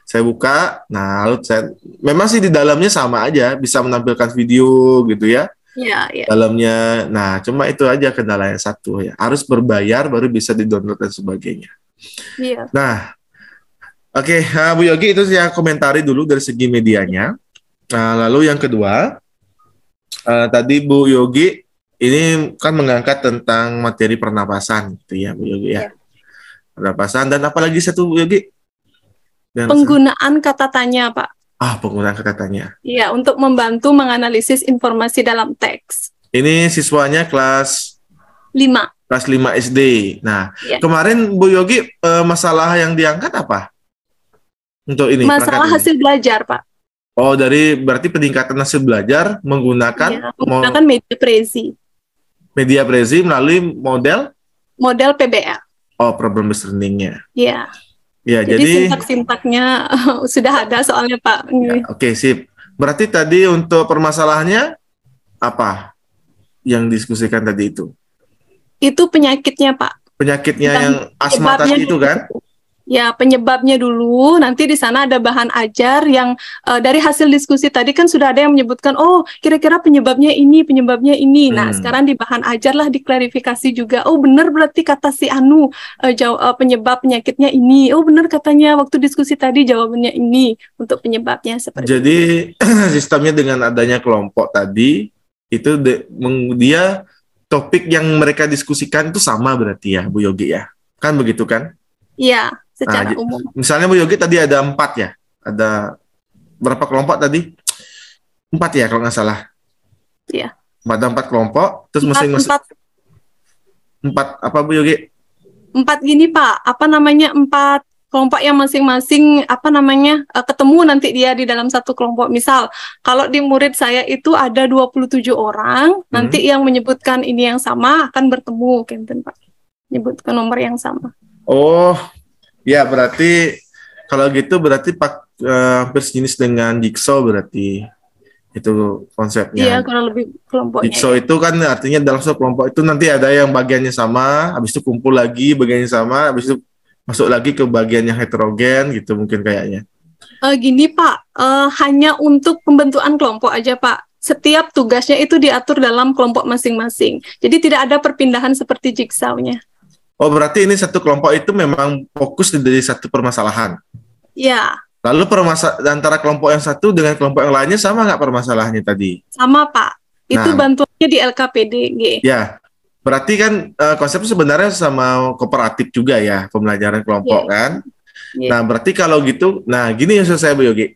[SPEAKER 1] saya buka nah lalu saya memang sih di dalamnya sama aja bisa menampilkan video gitu ya Ya, ya. dalamnya nah cuma itu aja kendala yang satu ya harus berbayar baru bisa didownload dan sebagainya ya. nah oke okay, ah, Bu Yogi itu saya komentari dulu dari segi medianya nah lalu yang kedua uh, tadi Bu Yogi ini kan mengangkat tentang materi pernapasan gitu ya Bu Yogi ya, ya rapasan dan apalagi satu lagi dan
[SPEAKER 2] penggunaan kata tanya pak
[SPEAKER 1] ah penggunaan kata tanya
[SPEAKER 2] iya untuk membantu menganalisis informasi dalam teks
[SPEAKER 1] ini siswanya kelas 5 kelas 5 SD nah ya. kemarin Bu Yogi eh, masalah yang diangkat apa untuk ini masalah
[SPEAKER 2] hasil ini. belajar pak
[SPEAKER 1] oh dari berarti peningkatan hasil belajar menggunakan ya, menggunakan
[SPEAKER 2] media prezi
[SPEAKER 1] media prezi melalui model
[SPEAKER 2] model PBL
[SPEAKER 1] Oh, problem understandingnya. Iya. Iya, jadi, jadi
[SPEAKER 2] sintak-sintaknya sudah ada soalnya Pak. Ya,
[SPEAKER 1] Oke, okay, sip. Berarti tadi untuk permasalahannya apa yang diskusikan tadi itu?
[SPEAKER 2] Itu penyakitnya Pak.
[SPEAKER 1] Penyakitnya Tentang yang asma tadi itu kan? Gitu.
[SPEAKER 2] Ya, penyebabnya dulu. Nanti di sana ada bahan ajar yang uh, dari hasil diskusi tadi kan sudah ada yang menyebutkan, oh kira-kira penyebabnya ini, penyebabnya ini. Nah, hmm. Nah, sekarang di bahan ajar lah diklarifikasi juga. Oh benar berarti kata si Anu uh, eh, jawab uh, eh, penyebab penyakitnya ini. Oh benar katanya waktu diskusi tadi jawabannya ini untuk penyebabnya seperti.
[SPEAKER 1] Jadi itu. sistemnya dengan adanya kelompok tadi itu de- dia topik yang mereka diskusikan itu sama berarti ya Bu Yogi ya, kan begitu kan?
[SPEAKER 2] Iya secara nah, umum.
[SPEAKER 1] Misalnya Bu Yogi tadi ada empat ya, ada berapa kelompok tadi? Empat ya kalau nggak salah. Iya. Ada empat kelompok, terus empat, masing-masing. Empat. empat apa Bu Yogi?
[SPEAKER 2] Empat gini Pak, apa namanya empat kelompok yang masing-masing apa namanya eh, ketemu nanti dia di dalam satu kelompok misal kalau di murid saya itu ada 27 orang hmm. nanti yang menyebutkan ini yang sama akan bertemu Kenten Pak menyebutkan nomor yang sama
[SPEAKER 1] oh Ya, berarti kalau gitu berarti pak uh, hampir sejenis dengan jigsaw berarti itu konsepnya. Iya,
[SPEAKER 2] kurang lebih kelompoknya. Jigsaw
[SPEAKER 1] ya. itu kan artinya dalam satu kelompok itu nanti ada yang bagiannya sama, habis itu kumpul lagi bagiannya sama, habis itu masuk lagi ke bagian yang heterogen gitu mungkin kayaknya.
[SPEAKER 2] Uh, gini Pak, uh, hanya untuk pembentukan kelompok aja Pak. Setiap tugasnya itu diatur dalam kelompok masing-masing. Jadi tidak ada perpindahan seperti jigsawnya.
[SPEAKER 1] Oh berarti ini satu kelompok itu memang fokus dari satu permasalahan. Ya. Lalu permasa antara kelompok yang satu dengan kelompok yang lainnya sama nggak permasalahannya tadi?
[SPEAKER 2] Sama pak. Itu nah, bantuannya di LKPD. G.
[SPEAKER 1] Ya. Berarti kan uh, eh, konsepnya sebenarnya sama kooperatif juga ya pembelajaran kelompok ya. kan. Ya. Nah berarti kalau gitu, nah gini yang saya Bu Yogi.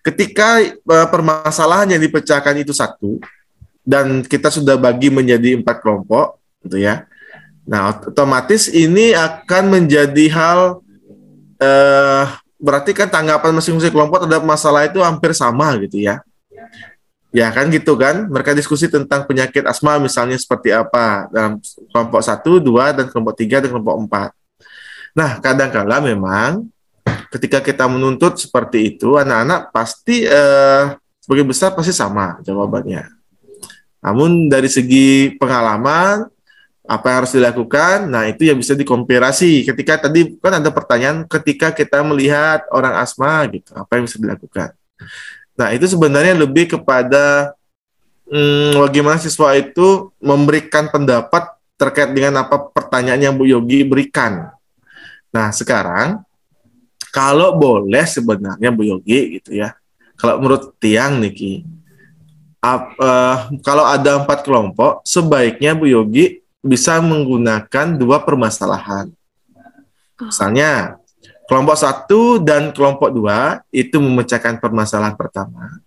[SPEAKER 1] Ketika uh, permasalahan yang dipecahkan itu satu dan kita sudah bagi menjadi empat kelompok, gitu ya. Nah, otomatis ini akan menjadi hal eh, berarti kan tanggapan masing-masing kelompok terhadap masalah itu hampir sama gitu ya. Ya kan gitu kan, mereka diskusi tentang penyakit asma misalnya seperti apa dalam kelompok 1, 2, dan kelompok 3, dan kelompok 4. Nah, kadang-kala memang ketika kita menuntut seperti itu, anak-anak pasti eh, sebagian besar pasti sama jawabannya. Namun dari segi pengalaman, apa yang harus dilakukan. Nah, itu yang bisa dikomparasi Ketika tadi kan ada pertanyaan ketika kita melihat orang asma gitu, apa yang bisa dilakukan. Nah, itu sebenarnya lebih kepada hmm, bagaimana siswa itu memberikan pendapat terkait dengan apa pertanyaan yang Bu Yogi berikan. Nah, sekarang kalau boleh sebenarnya Bu Yogi gitu ya. Kalau menurut Tiang Niki, uh, eh, kalau ada empat kelompok, sebaiknya Bu Yogi bisa menggunakan dua permasalahan. Misalnya, kelompok satu dan kelompok dua itu memecahkan permasalahan pertama.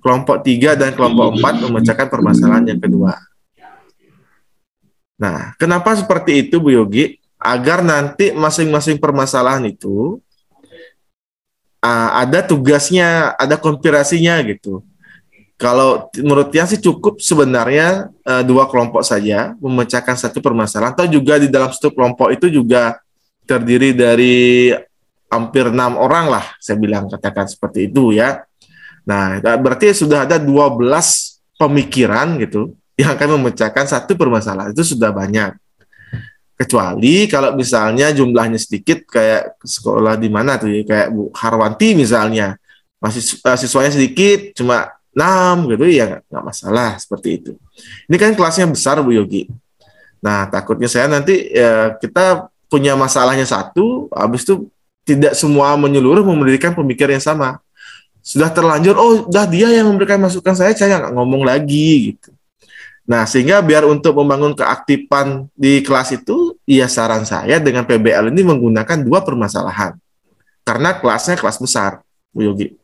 [SPEAKER 1] Kelompok tiga dan kelompok empat memecahkan permasalahan yang kedua. Nah, kenapa seperti itu Bu Yogi? Agar nanti masing-masing permasalahan itu uh, ada tugasnya, ada konspirasinya gitu. Kalau menurut Tia sih cukup sebenarnya e, dua kelompok saja memecahkan satu permasalahan. Atau juga di dalam satu kelompok itu juga terdiri dari hampir enam orang lah saya bilang katakan seperti itu ya. Nah, eh, berarti sudah ada 12 pemikiran gitu yang akan memecahkan satu permasalahan itu sudah banyak. Kecuali kalau misalnya jumlahnya sedikit kayak sekolah di mana tuh ya, kayak Bu Harwanti misalnya masih eh, siswanya sedikit cuma 6 gitu ya nggak masalah seperti itu. Ini kan kelasnya besar Bu Yogi. Nah takutnya saya nanti ya, kita punya masalahnya satu, habis itu tidak semua menyeluruh memberikan pemikiran yang sama. Sudah terlanjur, oh dah dia yang memberikan masukan saya, saya nggak ngomong lagi gitu. Nah sehingga biar untuk membangun keaktifan di kelas itu, ya saran saya dengan PBL ini menggunakan dua permasalahan. Karena kelasnya kelas besar, Bu Yogi.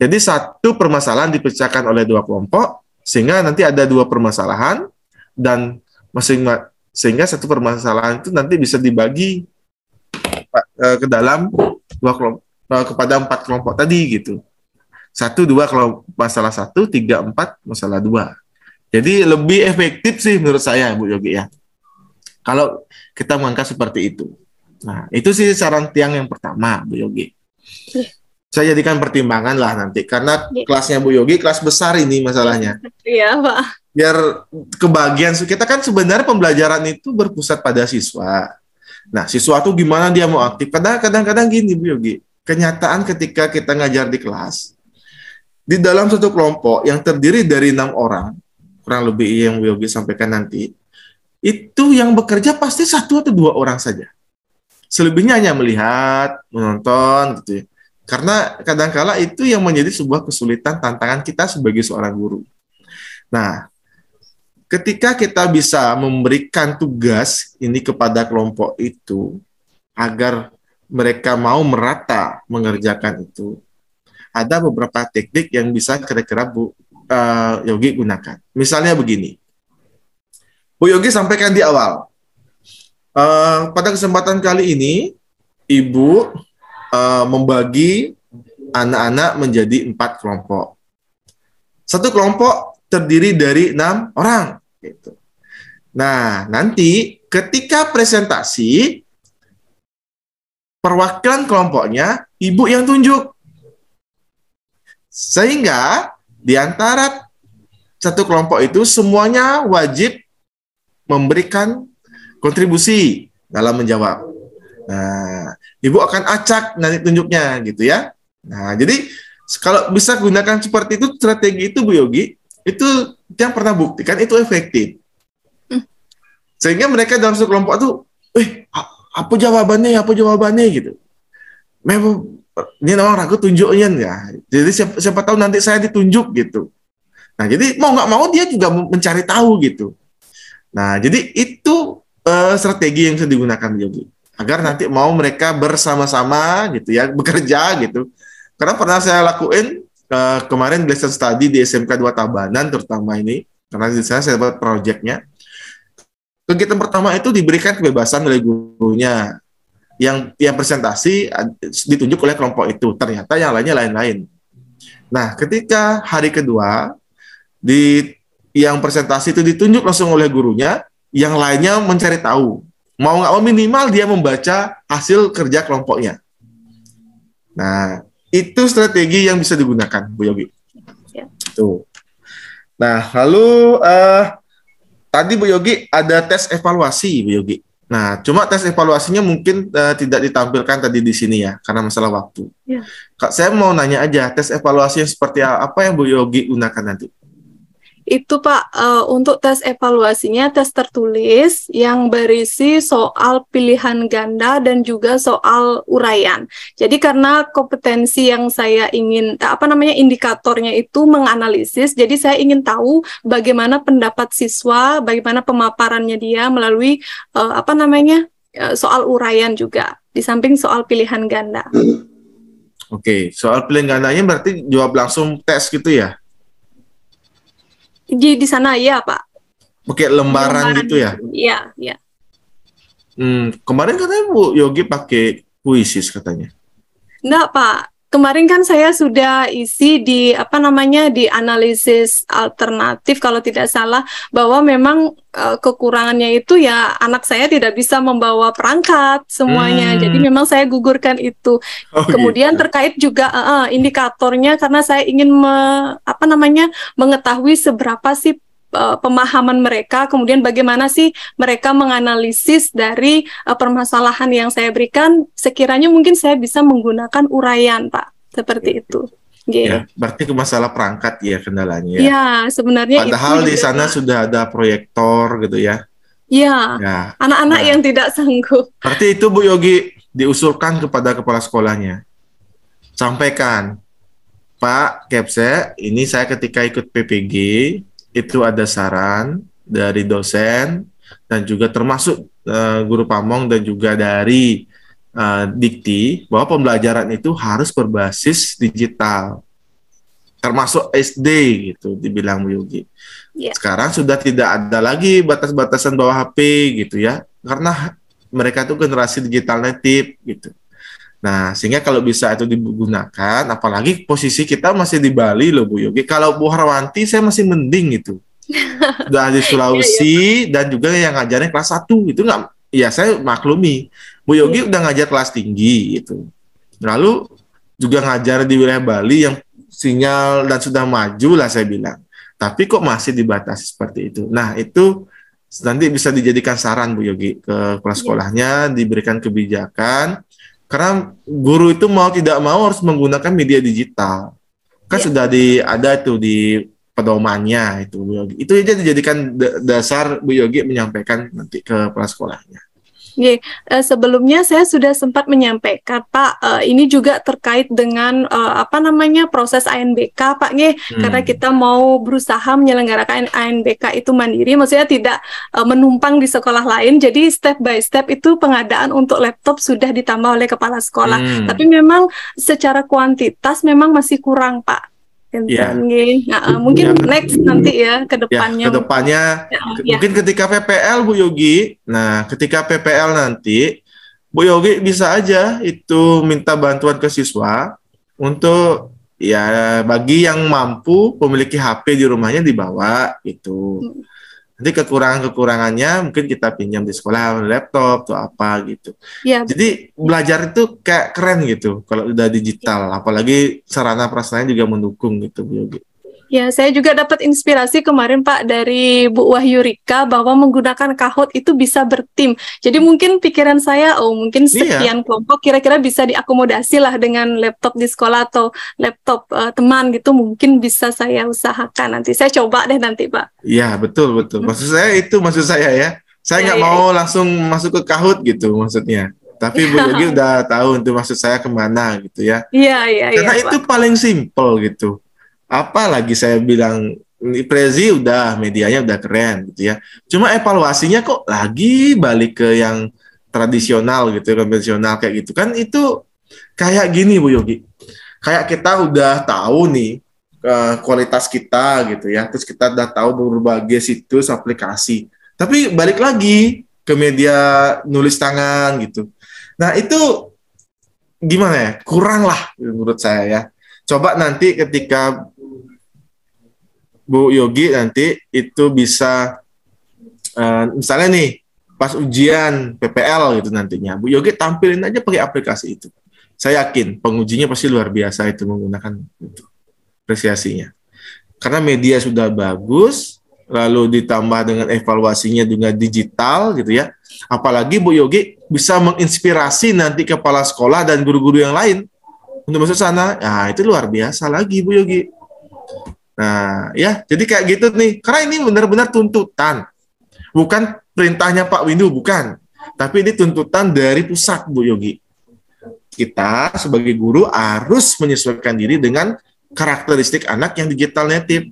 [SPEAKER 1] Jadi satu permasalahan dipecahkan oleh dua kelompok sehingga nanti ada dua permasalahan dan masing sehingga satu permasalahan itu nanti bisa dibagi eh, ke dalam dua kelompok eh, kepada empat kelompok tadi gitu satu dua kalau masalah satu tiga empat masalah dua jadi lebih efektif sih menurut saya Bu Yogi ya kalau kita mengangkat seperti itu nah itu sih saran tiang yang pertama Bu Yogi saya jadikan pertimbangan lah nanti karena ya. kelasnya Bu Yogi kelas besar ini masalahnya. Iya Pak. Biar kebagian kita kan sebenarnya pembelajaran itu berpusat pada siswa. Nah siswa tuh gimana dia mau aktif? Kadang kadang-kadang gini Bu Yogi, kenyataan ketika kita ngajar di kelas di dalam satu kelompok yang terdiri dari enam orang kurang lebih iya yang Bu Yogi sampaikan nanti itu yang bekerja pasti satu atau dua orang saja. Selebihnya hanya melihat, menonton gitu ya karena kadangkala itu yang menjadi sebuah kesulitan tantangan kita sebagai seorang guru. Nah, ketika kita bisa memberikan tugas ini kepada kelompok itu agar mereka mau merata mengerjakan itu, ada beberapa teknik yang bisa kira-kira Bu uh, Yogi gunakan. Misalnya begini, Bu Yogi sampaikan di awal. Uh, pada kesempatan kali ini, Ibu uh, membagi anak-anak menjadi empat kelompok. Satu kelompok terdiri dari enam orang. Gitu. Nah, nanti ketika presentasi, perwakilan kelompoknya ibu yang tunjuk. Sehingga di antara satu kelompok itu semuanya wajib memberikan kontribusi dalam menjawab. Nah, ibu akan acak nanti tunjuknya gitu ya. Nah, jadi kalau bisa gunakan seperti itu strategi itu Bu Yogi, itu yang pernah buktikan itu efektif. Hmm. Sehingga mereka dalam satu kelompok itu, eh apa jawabannya, ya, apa jawabannya gitu. Memang ini orang ragu tunjuknya ya. Jadi siapa, siapa tahu nanti saya ditunjuk gitu. Nah, jadi mau nggak mau dia juga mencari tahu gitu. Nah, jadi itu uh, strategi yang bisa digunakan Bu Yogi agar nanti mau mereka bersama-sama gitu ya bekerja gitu karena pernah saya lakuin ke, eh, kemarin blessed study di SMK 2 Tabanan terutama ini karena di sana saya dapat proyeknya kegiatan pertama itu diberikan kebebasan oleh gurunya yang yang presentasi ditunjuk oleh kelompok itu ternyata yang lainnya lain-lain nah ketika hari kedua di yang presentasi itu ditunjuk langsung oleh gurunya yang lainnya mencari tahu mau nggak mau minimal dia membaca hasil kerja kelompoknya. Nah, itu strategi yang bisa digunakan, Bu Yogi. Ya. Tuh. Nah, lalu uh, tadi Bu Yogi ada tes evaluasi, Bu Yogi. Nah, cuma tes evaluasinya mungkin uh, tidak ditampilkan tadi di sini ya, karena masalah waktu. Ya. Kak, saya mau nanya aja, tes evaluasi seperti apa yang Bu Yogi gunakan nanti?
[SPEAKER 2] itu Pak uh, untuk tes evaluasinya tes tertulis yang berisi soal pilihan ganda dan juga soal uraian. Jadi karena kompetensi yang saya ingin eh, apa namanya indikatornya itu menganalisis, jadi saya ingin tahu bagaimana pendapat siswa, bagaimana pemaparannya dia melalui uh, apa namanya uh, soal uraian juga di samping soal pilihan ganda.
[SPEAKER 1] Oke, okay. soal pilihan gandanya berarti jawab langsung tes gitu ya?
[SPEAKER 2] di di sana ya pak
[SPEAKER 1] pakai lembaran, lembaran gitu ya
[SPEAKER 2] iya iya
[SPEAKER 1] hmm, kemarin katanya bu Yogi pakai puisi katanya
[SPEAKER 2] enggak pak kemarin kan saya sudah isi di apa namanya di analisis alternatif kalau tidak salah bahwa memang uh, kekurangannya itu ya anak saya tidak bisa membawa perangkat semuanya. Hmm. Jadi memang saya gugurkan itu. Oh, Kemudian gitu. terkait juga uh, indikatornya karena saya ingin me, apa namanya mengetahui seberapa sih uh, pemahaman mereka, kemudian bagaimana sih mereka menganalisis dari uh, permasalahan yang saya berikan, sekiranya mungkin saya bisa menggunakan uraian, Pak, seperti iya. itu.
[SPEAKER 1] Yeah. Ya, berarti ke masalah perangkat ya kendalanya. Ya, iya,
[SPEAKER 2] sebenarnya. Padahal
[SPEAKER 1] di sana sudah ada proyektor gitu ya. Iya. Ya, anak-anak ya. Anak yang
[SPEAKER 2] tidak sanggup.
[SPEAKER 1] Berarti itu Bu Yogi diusulkan kepada kepala sekolahnya, sampaikan, Pak Kepse, ini saya ketika ikut PPG itu ada saran dari dosen dan juga termasuk uh, guru pamong dan juga dari uh, dikti bahwa pembelajaran itu harus berbasis digital termasuk SD gitu dibilang Yogi. Yeah. Sekarang sudah tidak ada lagi batas-batasan bawah HP gitu ya. Karena mereka tuh generasi digital native gitu. Nah, sehingga kalau bisa itu digunakan, apalagi posisi kita masih di Bali loh Bu Yogi. Kalau Bu Harwanti saya masih mending itu Sudah di iya, iya, Sulawesi dan juga yang ngajarnya kelas 1 itu enggak ya saya maklumi. Bu Yogi iya. udah ngajar kelas tinggi itu Lalu juga ngajar di wilayah Bali yang sinyal dan sudah maju lah saya bilang. Tapi kok masih dibatasi seperti itu. Nah, itu nanti bisa dijadikan saran Bu Yogi ke kelas sekolahnya diberikan kebijakan karena guru itu mau tidak mau harus menggunakan media digital. Kan yeah. sudah di ada itu di pedomannya itu Bu Yogi. Itu aja dijadikan dasar Bu Yogi menyampaikan nanti ke prasekolahnya
[SPEAKER 2] Yeah. Eh, uh, sebelumnya saya sudah sempat menyampaikan Pak, uh, ini juga terkait dengan uh, apa namanya proses ANBK Pak Nih, hmm. karena kita mau berusaha menyelenggarakan ANBK itu mandiri, maksudnya tidak uh, menumpang di sekolah lain. Jadi step by step itu pengadaan untuk laptop sudah ditambah oleh kepala sekolah. Hmm. Tapi memang secara kuantitas memang masih kurang Pak. Ya, nah, mungkin ya, next nanti ya ke iya, depannya. Ya, depannya ya. mungkin
[SPEAKER 1] ketika PPL Bu Yogi. Nah, ketika PPL nanti Bu Yogi bisa aja itu minta bantuan ke siswa untuk ya bagi yang mampu memiliki HP di rumahnya dibawa itu. Hmm. Nanti kekurangan-kekurangannya mungkin kita pinjam di sekolah laptop atau apa gitu.
[SPEAKER 2] Ya. Jadi belajar
[SPEAKER 1] itu kayak keren gitu kalau udah digital, ya. apalagi sarana prasarana juga mendukung gitu, Bu Yogi.
[SPEAKER 2] Ya, saya juga dapat inspirasi kemarin Pak dari Bu Wahyurika bahwa menggunakan Kahoot itu bisa bertim. Jadi mungkin pikiran saya, oh mungkin iya. sekian iya. kelompok kira-kira bisa diakomodasi lah dengan laptop di sekolah atau laptop uh, teman gitu mungkin bisa saya usahakan nanti. Saya coba deh nanti Pak.
[SPEAKER 1] Iya, betul betul. Maksud saya itu maksud saya ya. Saya nggak ya, ya mau ya. langsung masuk ke Kahoot gitu maksudnya tapi Bu Yogi udah tahu untuk maksud saya kemana gitu ya.
[SPEAKER 2] Iya iya. iya Karena ya, itu
[SPEAKER 1] Pak. paling simple gitu apa lagi saya bilang Prezi udah medianya udah keren gitu ya. Cuma evaluasinya kok lagi balik ke yang tradisional gitu, ya, konvensional kayak gitu kan itu kayak gini Bu Yogi. Kayak kita udah tahu nih eh, kualitas kita gitu ya. Terus kita udah tahu berbagai situs aplikasi. Tapi balik lagi ke media nulis tangan gitu. Nah, itu gimana ya? Kurang lah menurut saya ya. Coba nanti ketika Bu Yogi nanti itu bisa uh, misalnya nih pas ujian PPL gitu nantinya Bu Yogi tampilin aja pakai aplikasi itu. Saya yakin pengujinya pasti luar biasa itu menggunakan itu apresiasinya. Karena media sudah bagus, lalu ditambah dengan evaluasinya dengan digital gitu ya. Apalagi Bu Yogi bisa menginspirasi nanti kepala sekolah dan guru-guru yang lain untuk masuk sana. Nah, itu luar biasa lagi Bu Yogi. Nah, ya, jadi kayak gitu nih. Karena ini benar-benar tuntutan. Bukan perintahnya Pak Windu, bukan. Tapi ini tuntutan dari pusat, Bu Yogi. Kita sebagai guru harus menyesuaikan diri dengan karakteristik anak yang digital native.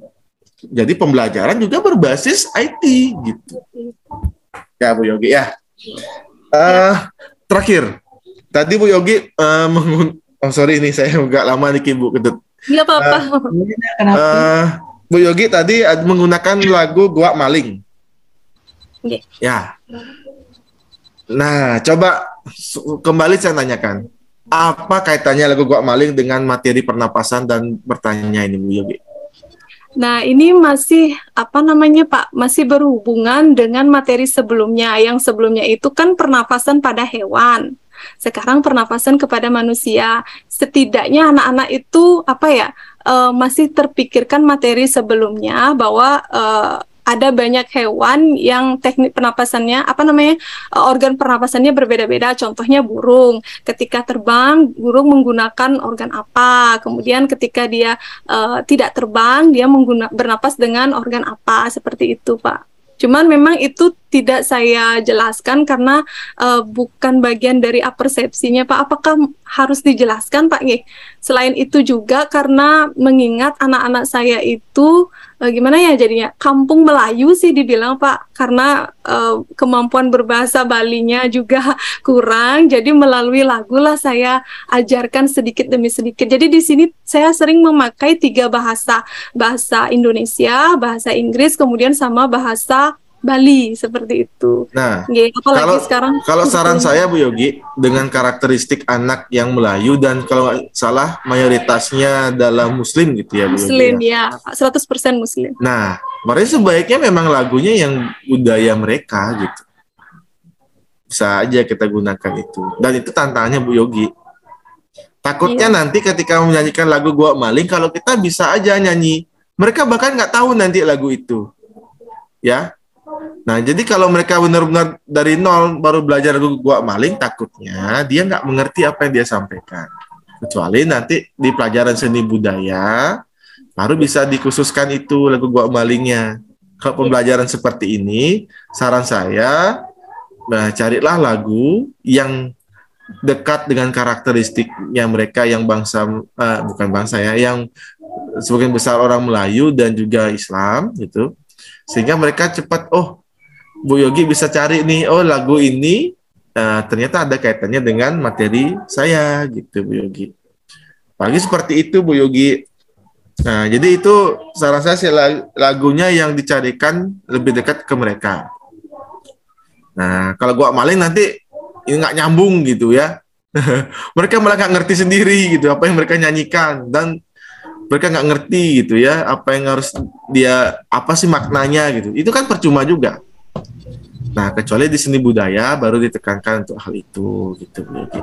[SPEAKER 1] Jadi pembelajaran juga berbasis IT gitu. Ya, Bu Yogi ya. Uh, terakhir, tadi Bu Yogi uh, oh sorry ini saya agak lama nih Bu Ketut
[SPEAKER 2] Iya apa-apa. Uh,
[SPEAKER 1] Uh, Bu Yogi tadi menggunakan lagu Gua Maling. Okay. Ya. Nah, coba kembali saya tanyakan. Apa kaitannya lagu Gua Maling dengan materi pernapasan dan bertanya ini Bu Yogi?
[SPEAKER 2] Nah, ini masih apa namanya, Pak? Masih berhubungan dengan materi sebelumnya. Yang sebelumnya itu kan pernapasan pada hewan. Sekarang pernapasan kepada manusia. Setidaknya anak-anak itu apa ya uh, masih terpikirkan materi sebelumnya bahwa uh, ada banyak hewan yang teknik pernapasannya apa namanya eh, organ pernapasannya berbeda-beda contohnya burung ketika terbang burung menggunakan organ apa kemudian ketika dia uh, tidak terbang dia menggunakan bernapas dengan organ apa seperti itu pak cuman memang itu tidak saya jelaskan karena uh, bukan bagian dari apersepsinya Pak. Apakah harus dijelaskan Pak Nge? Selain itu juga karena mengingat anak-anak saya itu uh, gimana ya jadinya kampung Melayu sih dibilang Pak karena uh, kemampuan berbahasa Balinya juga kurang jadi melalui lagu lah saya ajarkan sedikit demi sedikit jadi di sini saya sering memakai tiga bahasa bahasa Indonesia bahasa Inggris kemudian sama bahasa Bali seperti
[SPEAKER 1] itu. Nah,
[SPEAKER 2] Gaya, apalagi kalau sekarang kalau saran saya
[SPEAKER 1] Bu Yogi dengan karakteristik anak yang Melayu dan kalau salah mayoritasnya adalah Muslim gitu ya Bu Muslim Yogi,
[SPEAKER 2] ya, ya 100% Muslim.
[SPEAKER 1] Nah, mereka sebaiknya memang lagunya yang budaya mereka gitu. Bisa aja kita gunakan itu. Dan itu tantangannya Bu Yogi. Takutnya iya. nanti ketika menyanyikan lagu Gua Maling kalau kita bisa aja nyanyi, mereka bahkan nggak tahu nanti lagu itu. Ya, Nah, jadi kalau mereka benar-benar dari nol baru belajar lagu gua maling, takutnya dia nggak mengerti apa yang dia sampaikan. Kecuali nanti di pelajaran seni budaya, baru bisa dikhususkan itu lagu gua malingnya. Kalau pembelajaran seperti ini, saran saya, nah, carilah lagu yang dekat dengan karakteristiknya mereka yang bangsa uh, bukan bangsa ya, yang sebagian besar orang Melayu dan juga Islam gitu sehingga mereka cepat oh Bu Yogi bisa cari nih oh lagu ini uh, ternyata ada kaitannya dengan materi saya gitu Bu Yogi pagi seperti itu Bu Yogi nah jadi itu saran saya sih lagunya yang dicarikan lebih dekat ke mereka nah kalau gua maling nanti ini nggak nyambung gitu ya mereka malah nggak ngerti sendiri gitu apa yang mereka nyanyikan dan mereka nggak ngerti gitu ya apa yang harus dia apa sih maknanya gitu itu kan percuma juga nah kecuali di seni budaya baru ditekankan untuk hal itu gitu Bu Yogi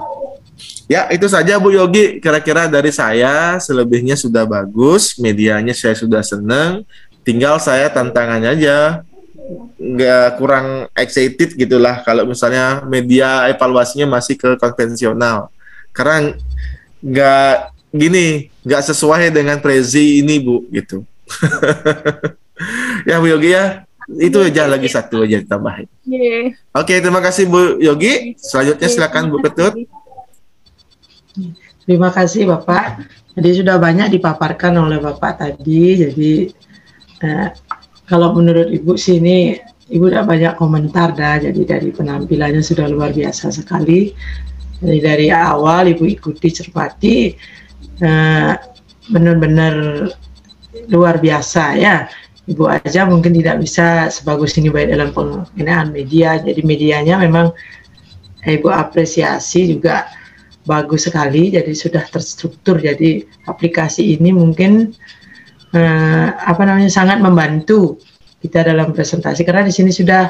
[SPEAKER 1] ya itu saja Bu Yogi kira-kira dari saya selebihnya sudah bagus medianya saya sudah seneng tinggal saya tantangannya aja nggak kurang excited gitulah kalau misalnya media evaluasinya masih ke konvensional karena nggak gini nggak sesuai dengan prezi ini bu gitu ya Bu Yogi ya itu iya, aja iya. lagi satu aja ditambahin. Iya. Oke, okay, terima kasih Bu Yogi. Selanjutnya silakan Bu Ketut.
[SPEAKER 3] Terima kasih Bapak. Jadi sudah banyak dipaparkan oleh Bapak tadi. Jadi eh, kalau menurut Ibu sini Ibu udah banyak komentar dah. Jadi dari penampilannya sudah luar biasa sekali. Jadi dari awal Ibu ikuti cermati Nah, benar-benar luar biasa ya. Ibu aja mungkin tidak bisa sebagus ini baik dalam penggunaan media. Jadi medianya memang eh, Ibu apresiasi juga bagus sekali. Jadi sudah terstruktur. Jadi aplikasi ini mungkin eh, apa namanya sangat membantu kita dalam presentasi karena di sini sudah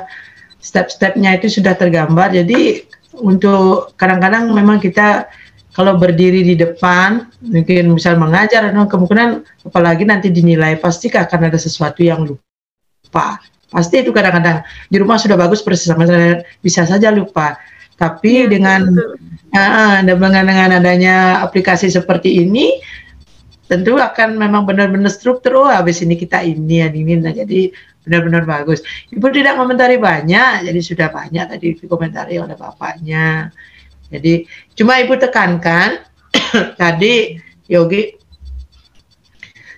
[SPEAKER 3] step-stepnya itu sudah tergambar. Jadi untuk kadang-kadang memang kita kalau berdiri di depan mungkin misal mengajar dan kemungkinan apalagi nanti dinilai pasti akan ada sesuatu yang lupa pasti itu kadang-kadang di rumah sudah bagus persis sama bisa saja lupa tapi ya, dengan ya, dengan dengan adanya aplikasi seperti ini tentu akan memang benar-benar struktur oh habis ini kita ini ya ini nah, jadi benar-benar bagus ibu tidak komentari banyak jadi sudah banyak tadi komentari oleh bapaknya jadi cuma ibu tekankan tadi Yogi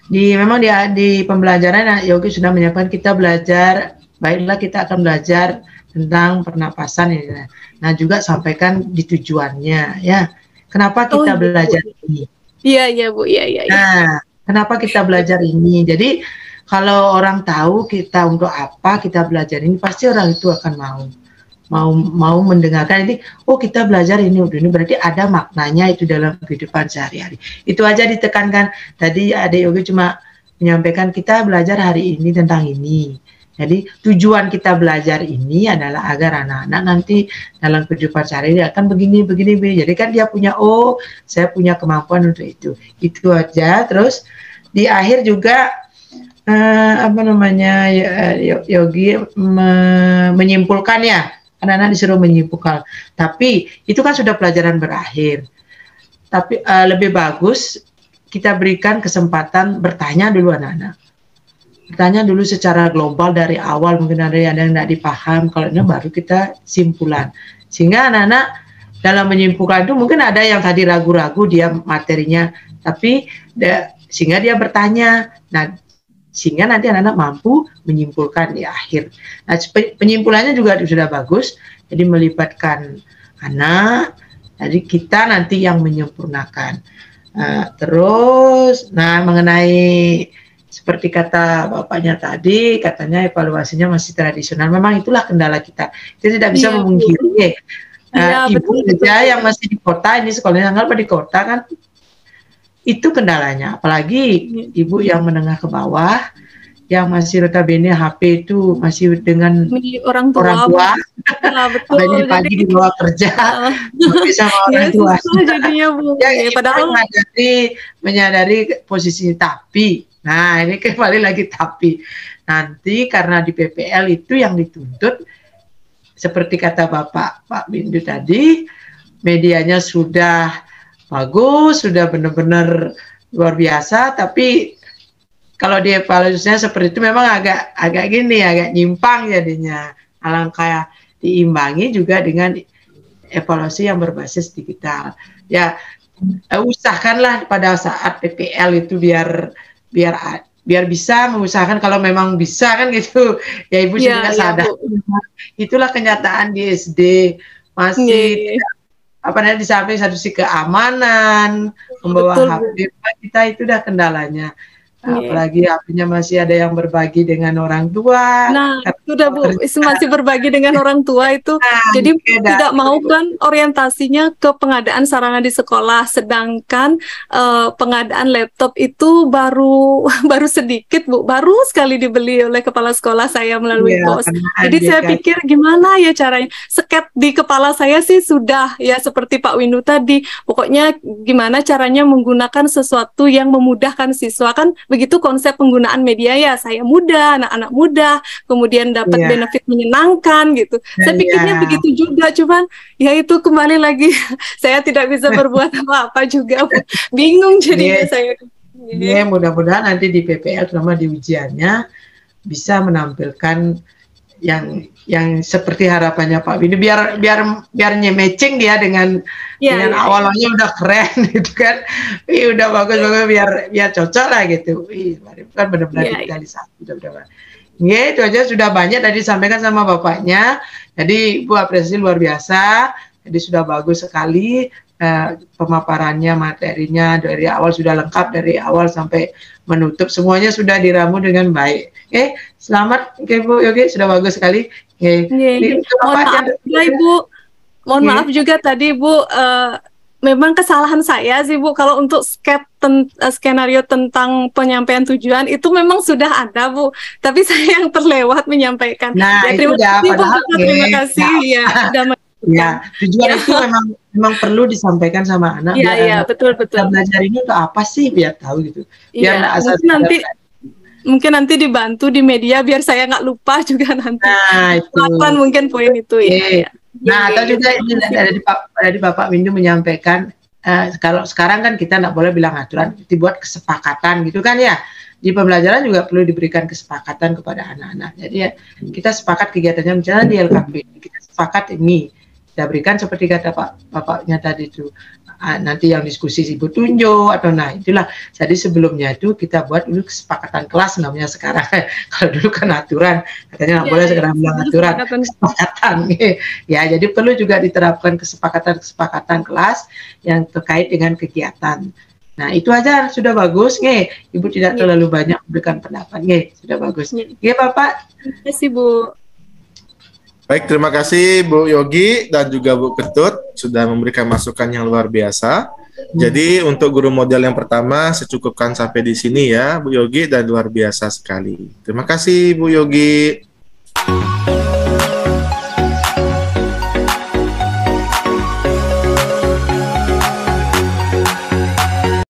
[SPEAKER 3] di memang di, di pembelajaran nah, Yogi sudah menyiapkan kita belajar baiklah kita akan belajar tentang pernapasan ya. Nah juga sampaikan di tujuannya ya. Kenapa oh, kita oh, belajar bu. ini? Iya iya bu iya iya. Ya. Nah kenapa kita belajar ini? Jadi kalau orang tahu kita untuk apa kita belajar ini pasti orang itu akan mau mau mau mendengarkan ini oh kita belajar ini oh, ini berarti ada maknanya itu dalam kehidupan sehari-hari itu aja ditekankan tadi ada yoga cuma menyampaikan kita belajar hari ini tentang ini jadi tujuan kita belajar ini adalah agar anak-anak nanti dalam kehidupan sehari-hari akan begini, begini, begini. Jadi kan dia punya, oh saya punya kemampuan untuk itu. Itu aja. Terus di akhir juga Uh, apa namanya eh, Yogi me, ya anak-anak disuruh menyimpulkan, tapi itu kan sudah pelajaran berakhir tapi uh, lebih bagus kita berikan kesempatan bertanya dulu anak-anak bertanya dulu secara global dari awal mungkin ada yang tidak dipaham kalau ini baru kita simpulan sehingga anak-anak dalam menyimpulkan itu mungkin ada yang tadi ragu-ragu dia materinya tapi sehingga dia bertanya nah sehingga nanti anak-anak mampu menyimpulkan di akhir. Nah, penyimpulannya juga sudah bagus, jadi melibatkan anak, jadi kita nanti yang menyempurnakan. Nah, terus, nah mengenai seperti kata bapaknya tadi, katanya evaluasinya masih tradisional. Memang itulah kendala kita. Kita tidak bisa ya, memungkiri. Ya, ibu betul, saja betul. yang masih di kota, ini sekolahnya tanggal di kota kan itu kendalanya, apalagi ibu iya. yang menengah ke bawah yang masih notabene HP itu masih dengan
[SPEAKER 2] orang tua, orang tua. Nah, betul. pagi
[SPEAKER 3] di luar kerja bisa sama orang ya, tua. Jadinya bu. ya, ya, padahal kan menyadari, menyadari posisinya tapi. Nah ini kembali lagi tapi nanti karena di PPL itu yang dituntut seperti kata bapak Pak Bindu tadi medianya sudah bagus sudah benar-benar luar biasa tapi kalau di evaluasinya seperti itu memang agak agak gini agak nyimpang jadinya alangkah diimbangi juga dengan evaluasi yang berbasis digital ya eh, usahakanlah pada saat PPL itu biar biar biar bisa mengusahakan kalau memang bisa kan gitu ya ibu ya, juga ya, sadar bu. itulah kenyataan di SD masih yeah. Iya, iya apa namanya di samping satu sisi keamanan membawa Betul. HP kita itu udah kendalanya Nah, yeah. Apalagi
[SPEAKER 2] apinya masih ada yang berbagi dengan orang tua. Nah, sudah Bu, masih berbagi dengan orang tua itu. Nah, jadi beda. tidak mau kan orientasinya ke pengadaan sarana di sekolah, sedangkan uh, pengadaan laptop itu baru baru sedikit Bu, baru sekali dibeli oleh kepala sekolah saya melalui yeah, pos. Jadi saya kan. pikir gimana ya caranya? Seket di kepala saya sih sudah ya seperti Pak Windu tadi, pokoknya gimana caranya menggunakan sesuatu yang memudahkan siswa kan begitu konsep penggunaan media ya saya muda, anak-anak muda, kemudian dapat yeah. benefit menyenangkan gitu. Yeah, saya iya. pikirnya yeah. begitu juga, cuman ya itu kembali lagi saya tidak bisa berbuat apa-apa juga, bingung jadinya yeah. saya.
[SPEAKER 3] Ya yeah. mudah-mudahan nanti di PPL terutama di ujiannya bisa menampilkan yang yang seperti harapannya Pak ini biar biar biar matching dia dengan ya, dengan ya, awalnya udah keren gitu kan iya udah bagus bagus biar biar cocok lah gitu Ih, kan benar-benar ya, digitalisasi benar-benar Ya, itu aja sudah banyak tadi sampaikan sama bapaknya. Jadi Bu presiden luar biasa. Jadi sudah bagus sekali uh, pemaparannya, materinya dari awal sudah lengkap dari awal sampai menutup semuanya sudah diramu dengan baik. Oke, okay? selamat Oke okay, Bu Yogi sudah bagus sekali. Oke. Okay. Yeah,
[SPEAKER 2] mohon maaf Ibu. Mohon yeah. maaf juga tadi Bu uh, memang kesalahan saya sih Bu kalau untuk sket ten, uh, skenario tentang penyampaian tujuan itu memang sudah ada Bu tapi saya yang terlewat menyampaikan nah, ya, terima, kasih, terima kasih Bu terima kasih ya sudah
[SPEAKER 3] nah. Ya, tujuan itu memang memang perlu disampaikan sama anak. Iya, iya, betul betul. Belajar ini tuh apa sih biar tahu gitu. Biar ya, asal nanti
[SPEAKER 2] mungkin nanti dibantu di media biar saya nggak lupa juga nanti. Nah, itu. Lapan mungkin
[SPEAKER 3] poin itu okay. ya. Iya, iya, nah, atau iya, juga dari dari Bapak Windu menyampaikan uh, kalau sekarang kan kita nggak boleh bilang aturan, dibuat kesepakatan gitu kan ya. Di pembelajaran juga perlu diberikan kesepakatan kepada anak-anak. Jadi ya, kita sepakat kegiatannya misalnya di LKP, kita sepakat ini kita berikan seperti kata Pak Bapaknya tadi itu ah, nanti yang diskusi Ibu tunjuk atau nah itulah jadi sebelumnya itu kita buat dulu kesepakatan kelas namanya sekarang kalau dulu kan aturan katanya nggak iya, boleh iya. segera sekarang bilang aturan kesepakatan ya jadi perlu juga diterapkan kesepakatan-kesepakatan kelas yang terkait dengan kegiatan Nah, itu aja sudah bagus, nih Ibu tidak ya. terlalu banyak memberikan pendapat, nih Sudah bagus. ya Bapak. Terima kasih, Bu.
[SPEAKER 1] Baik, terima kasih Bu Yogi dan juga Bu Ketut sudah memberikan masukan yang luar biasa. Hmm. Jadi untuk guru model yang pertama secukupkan sampai di sini ya Bu Yogi dan luar biasa sekali. Terima kasih Bu Yogi.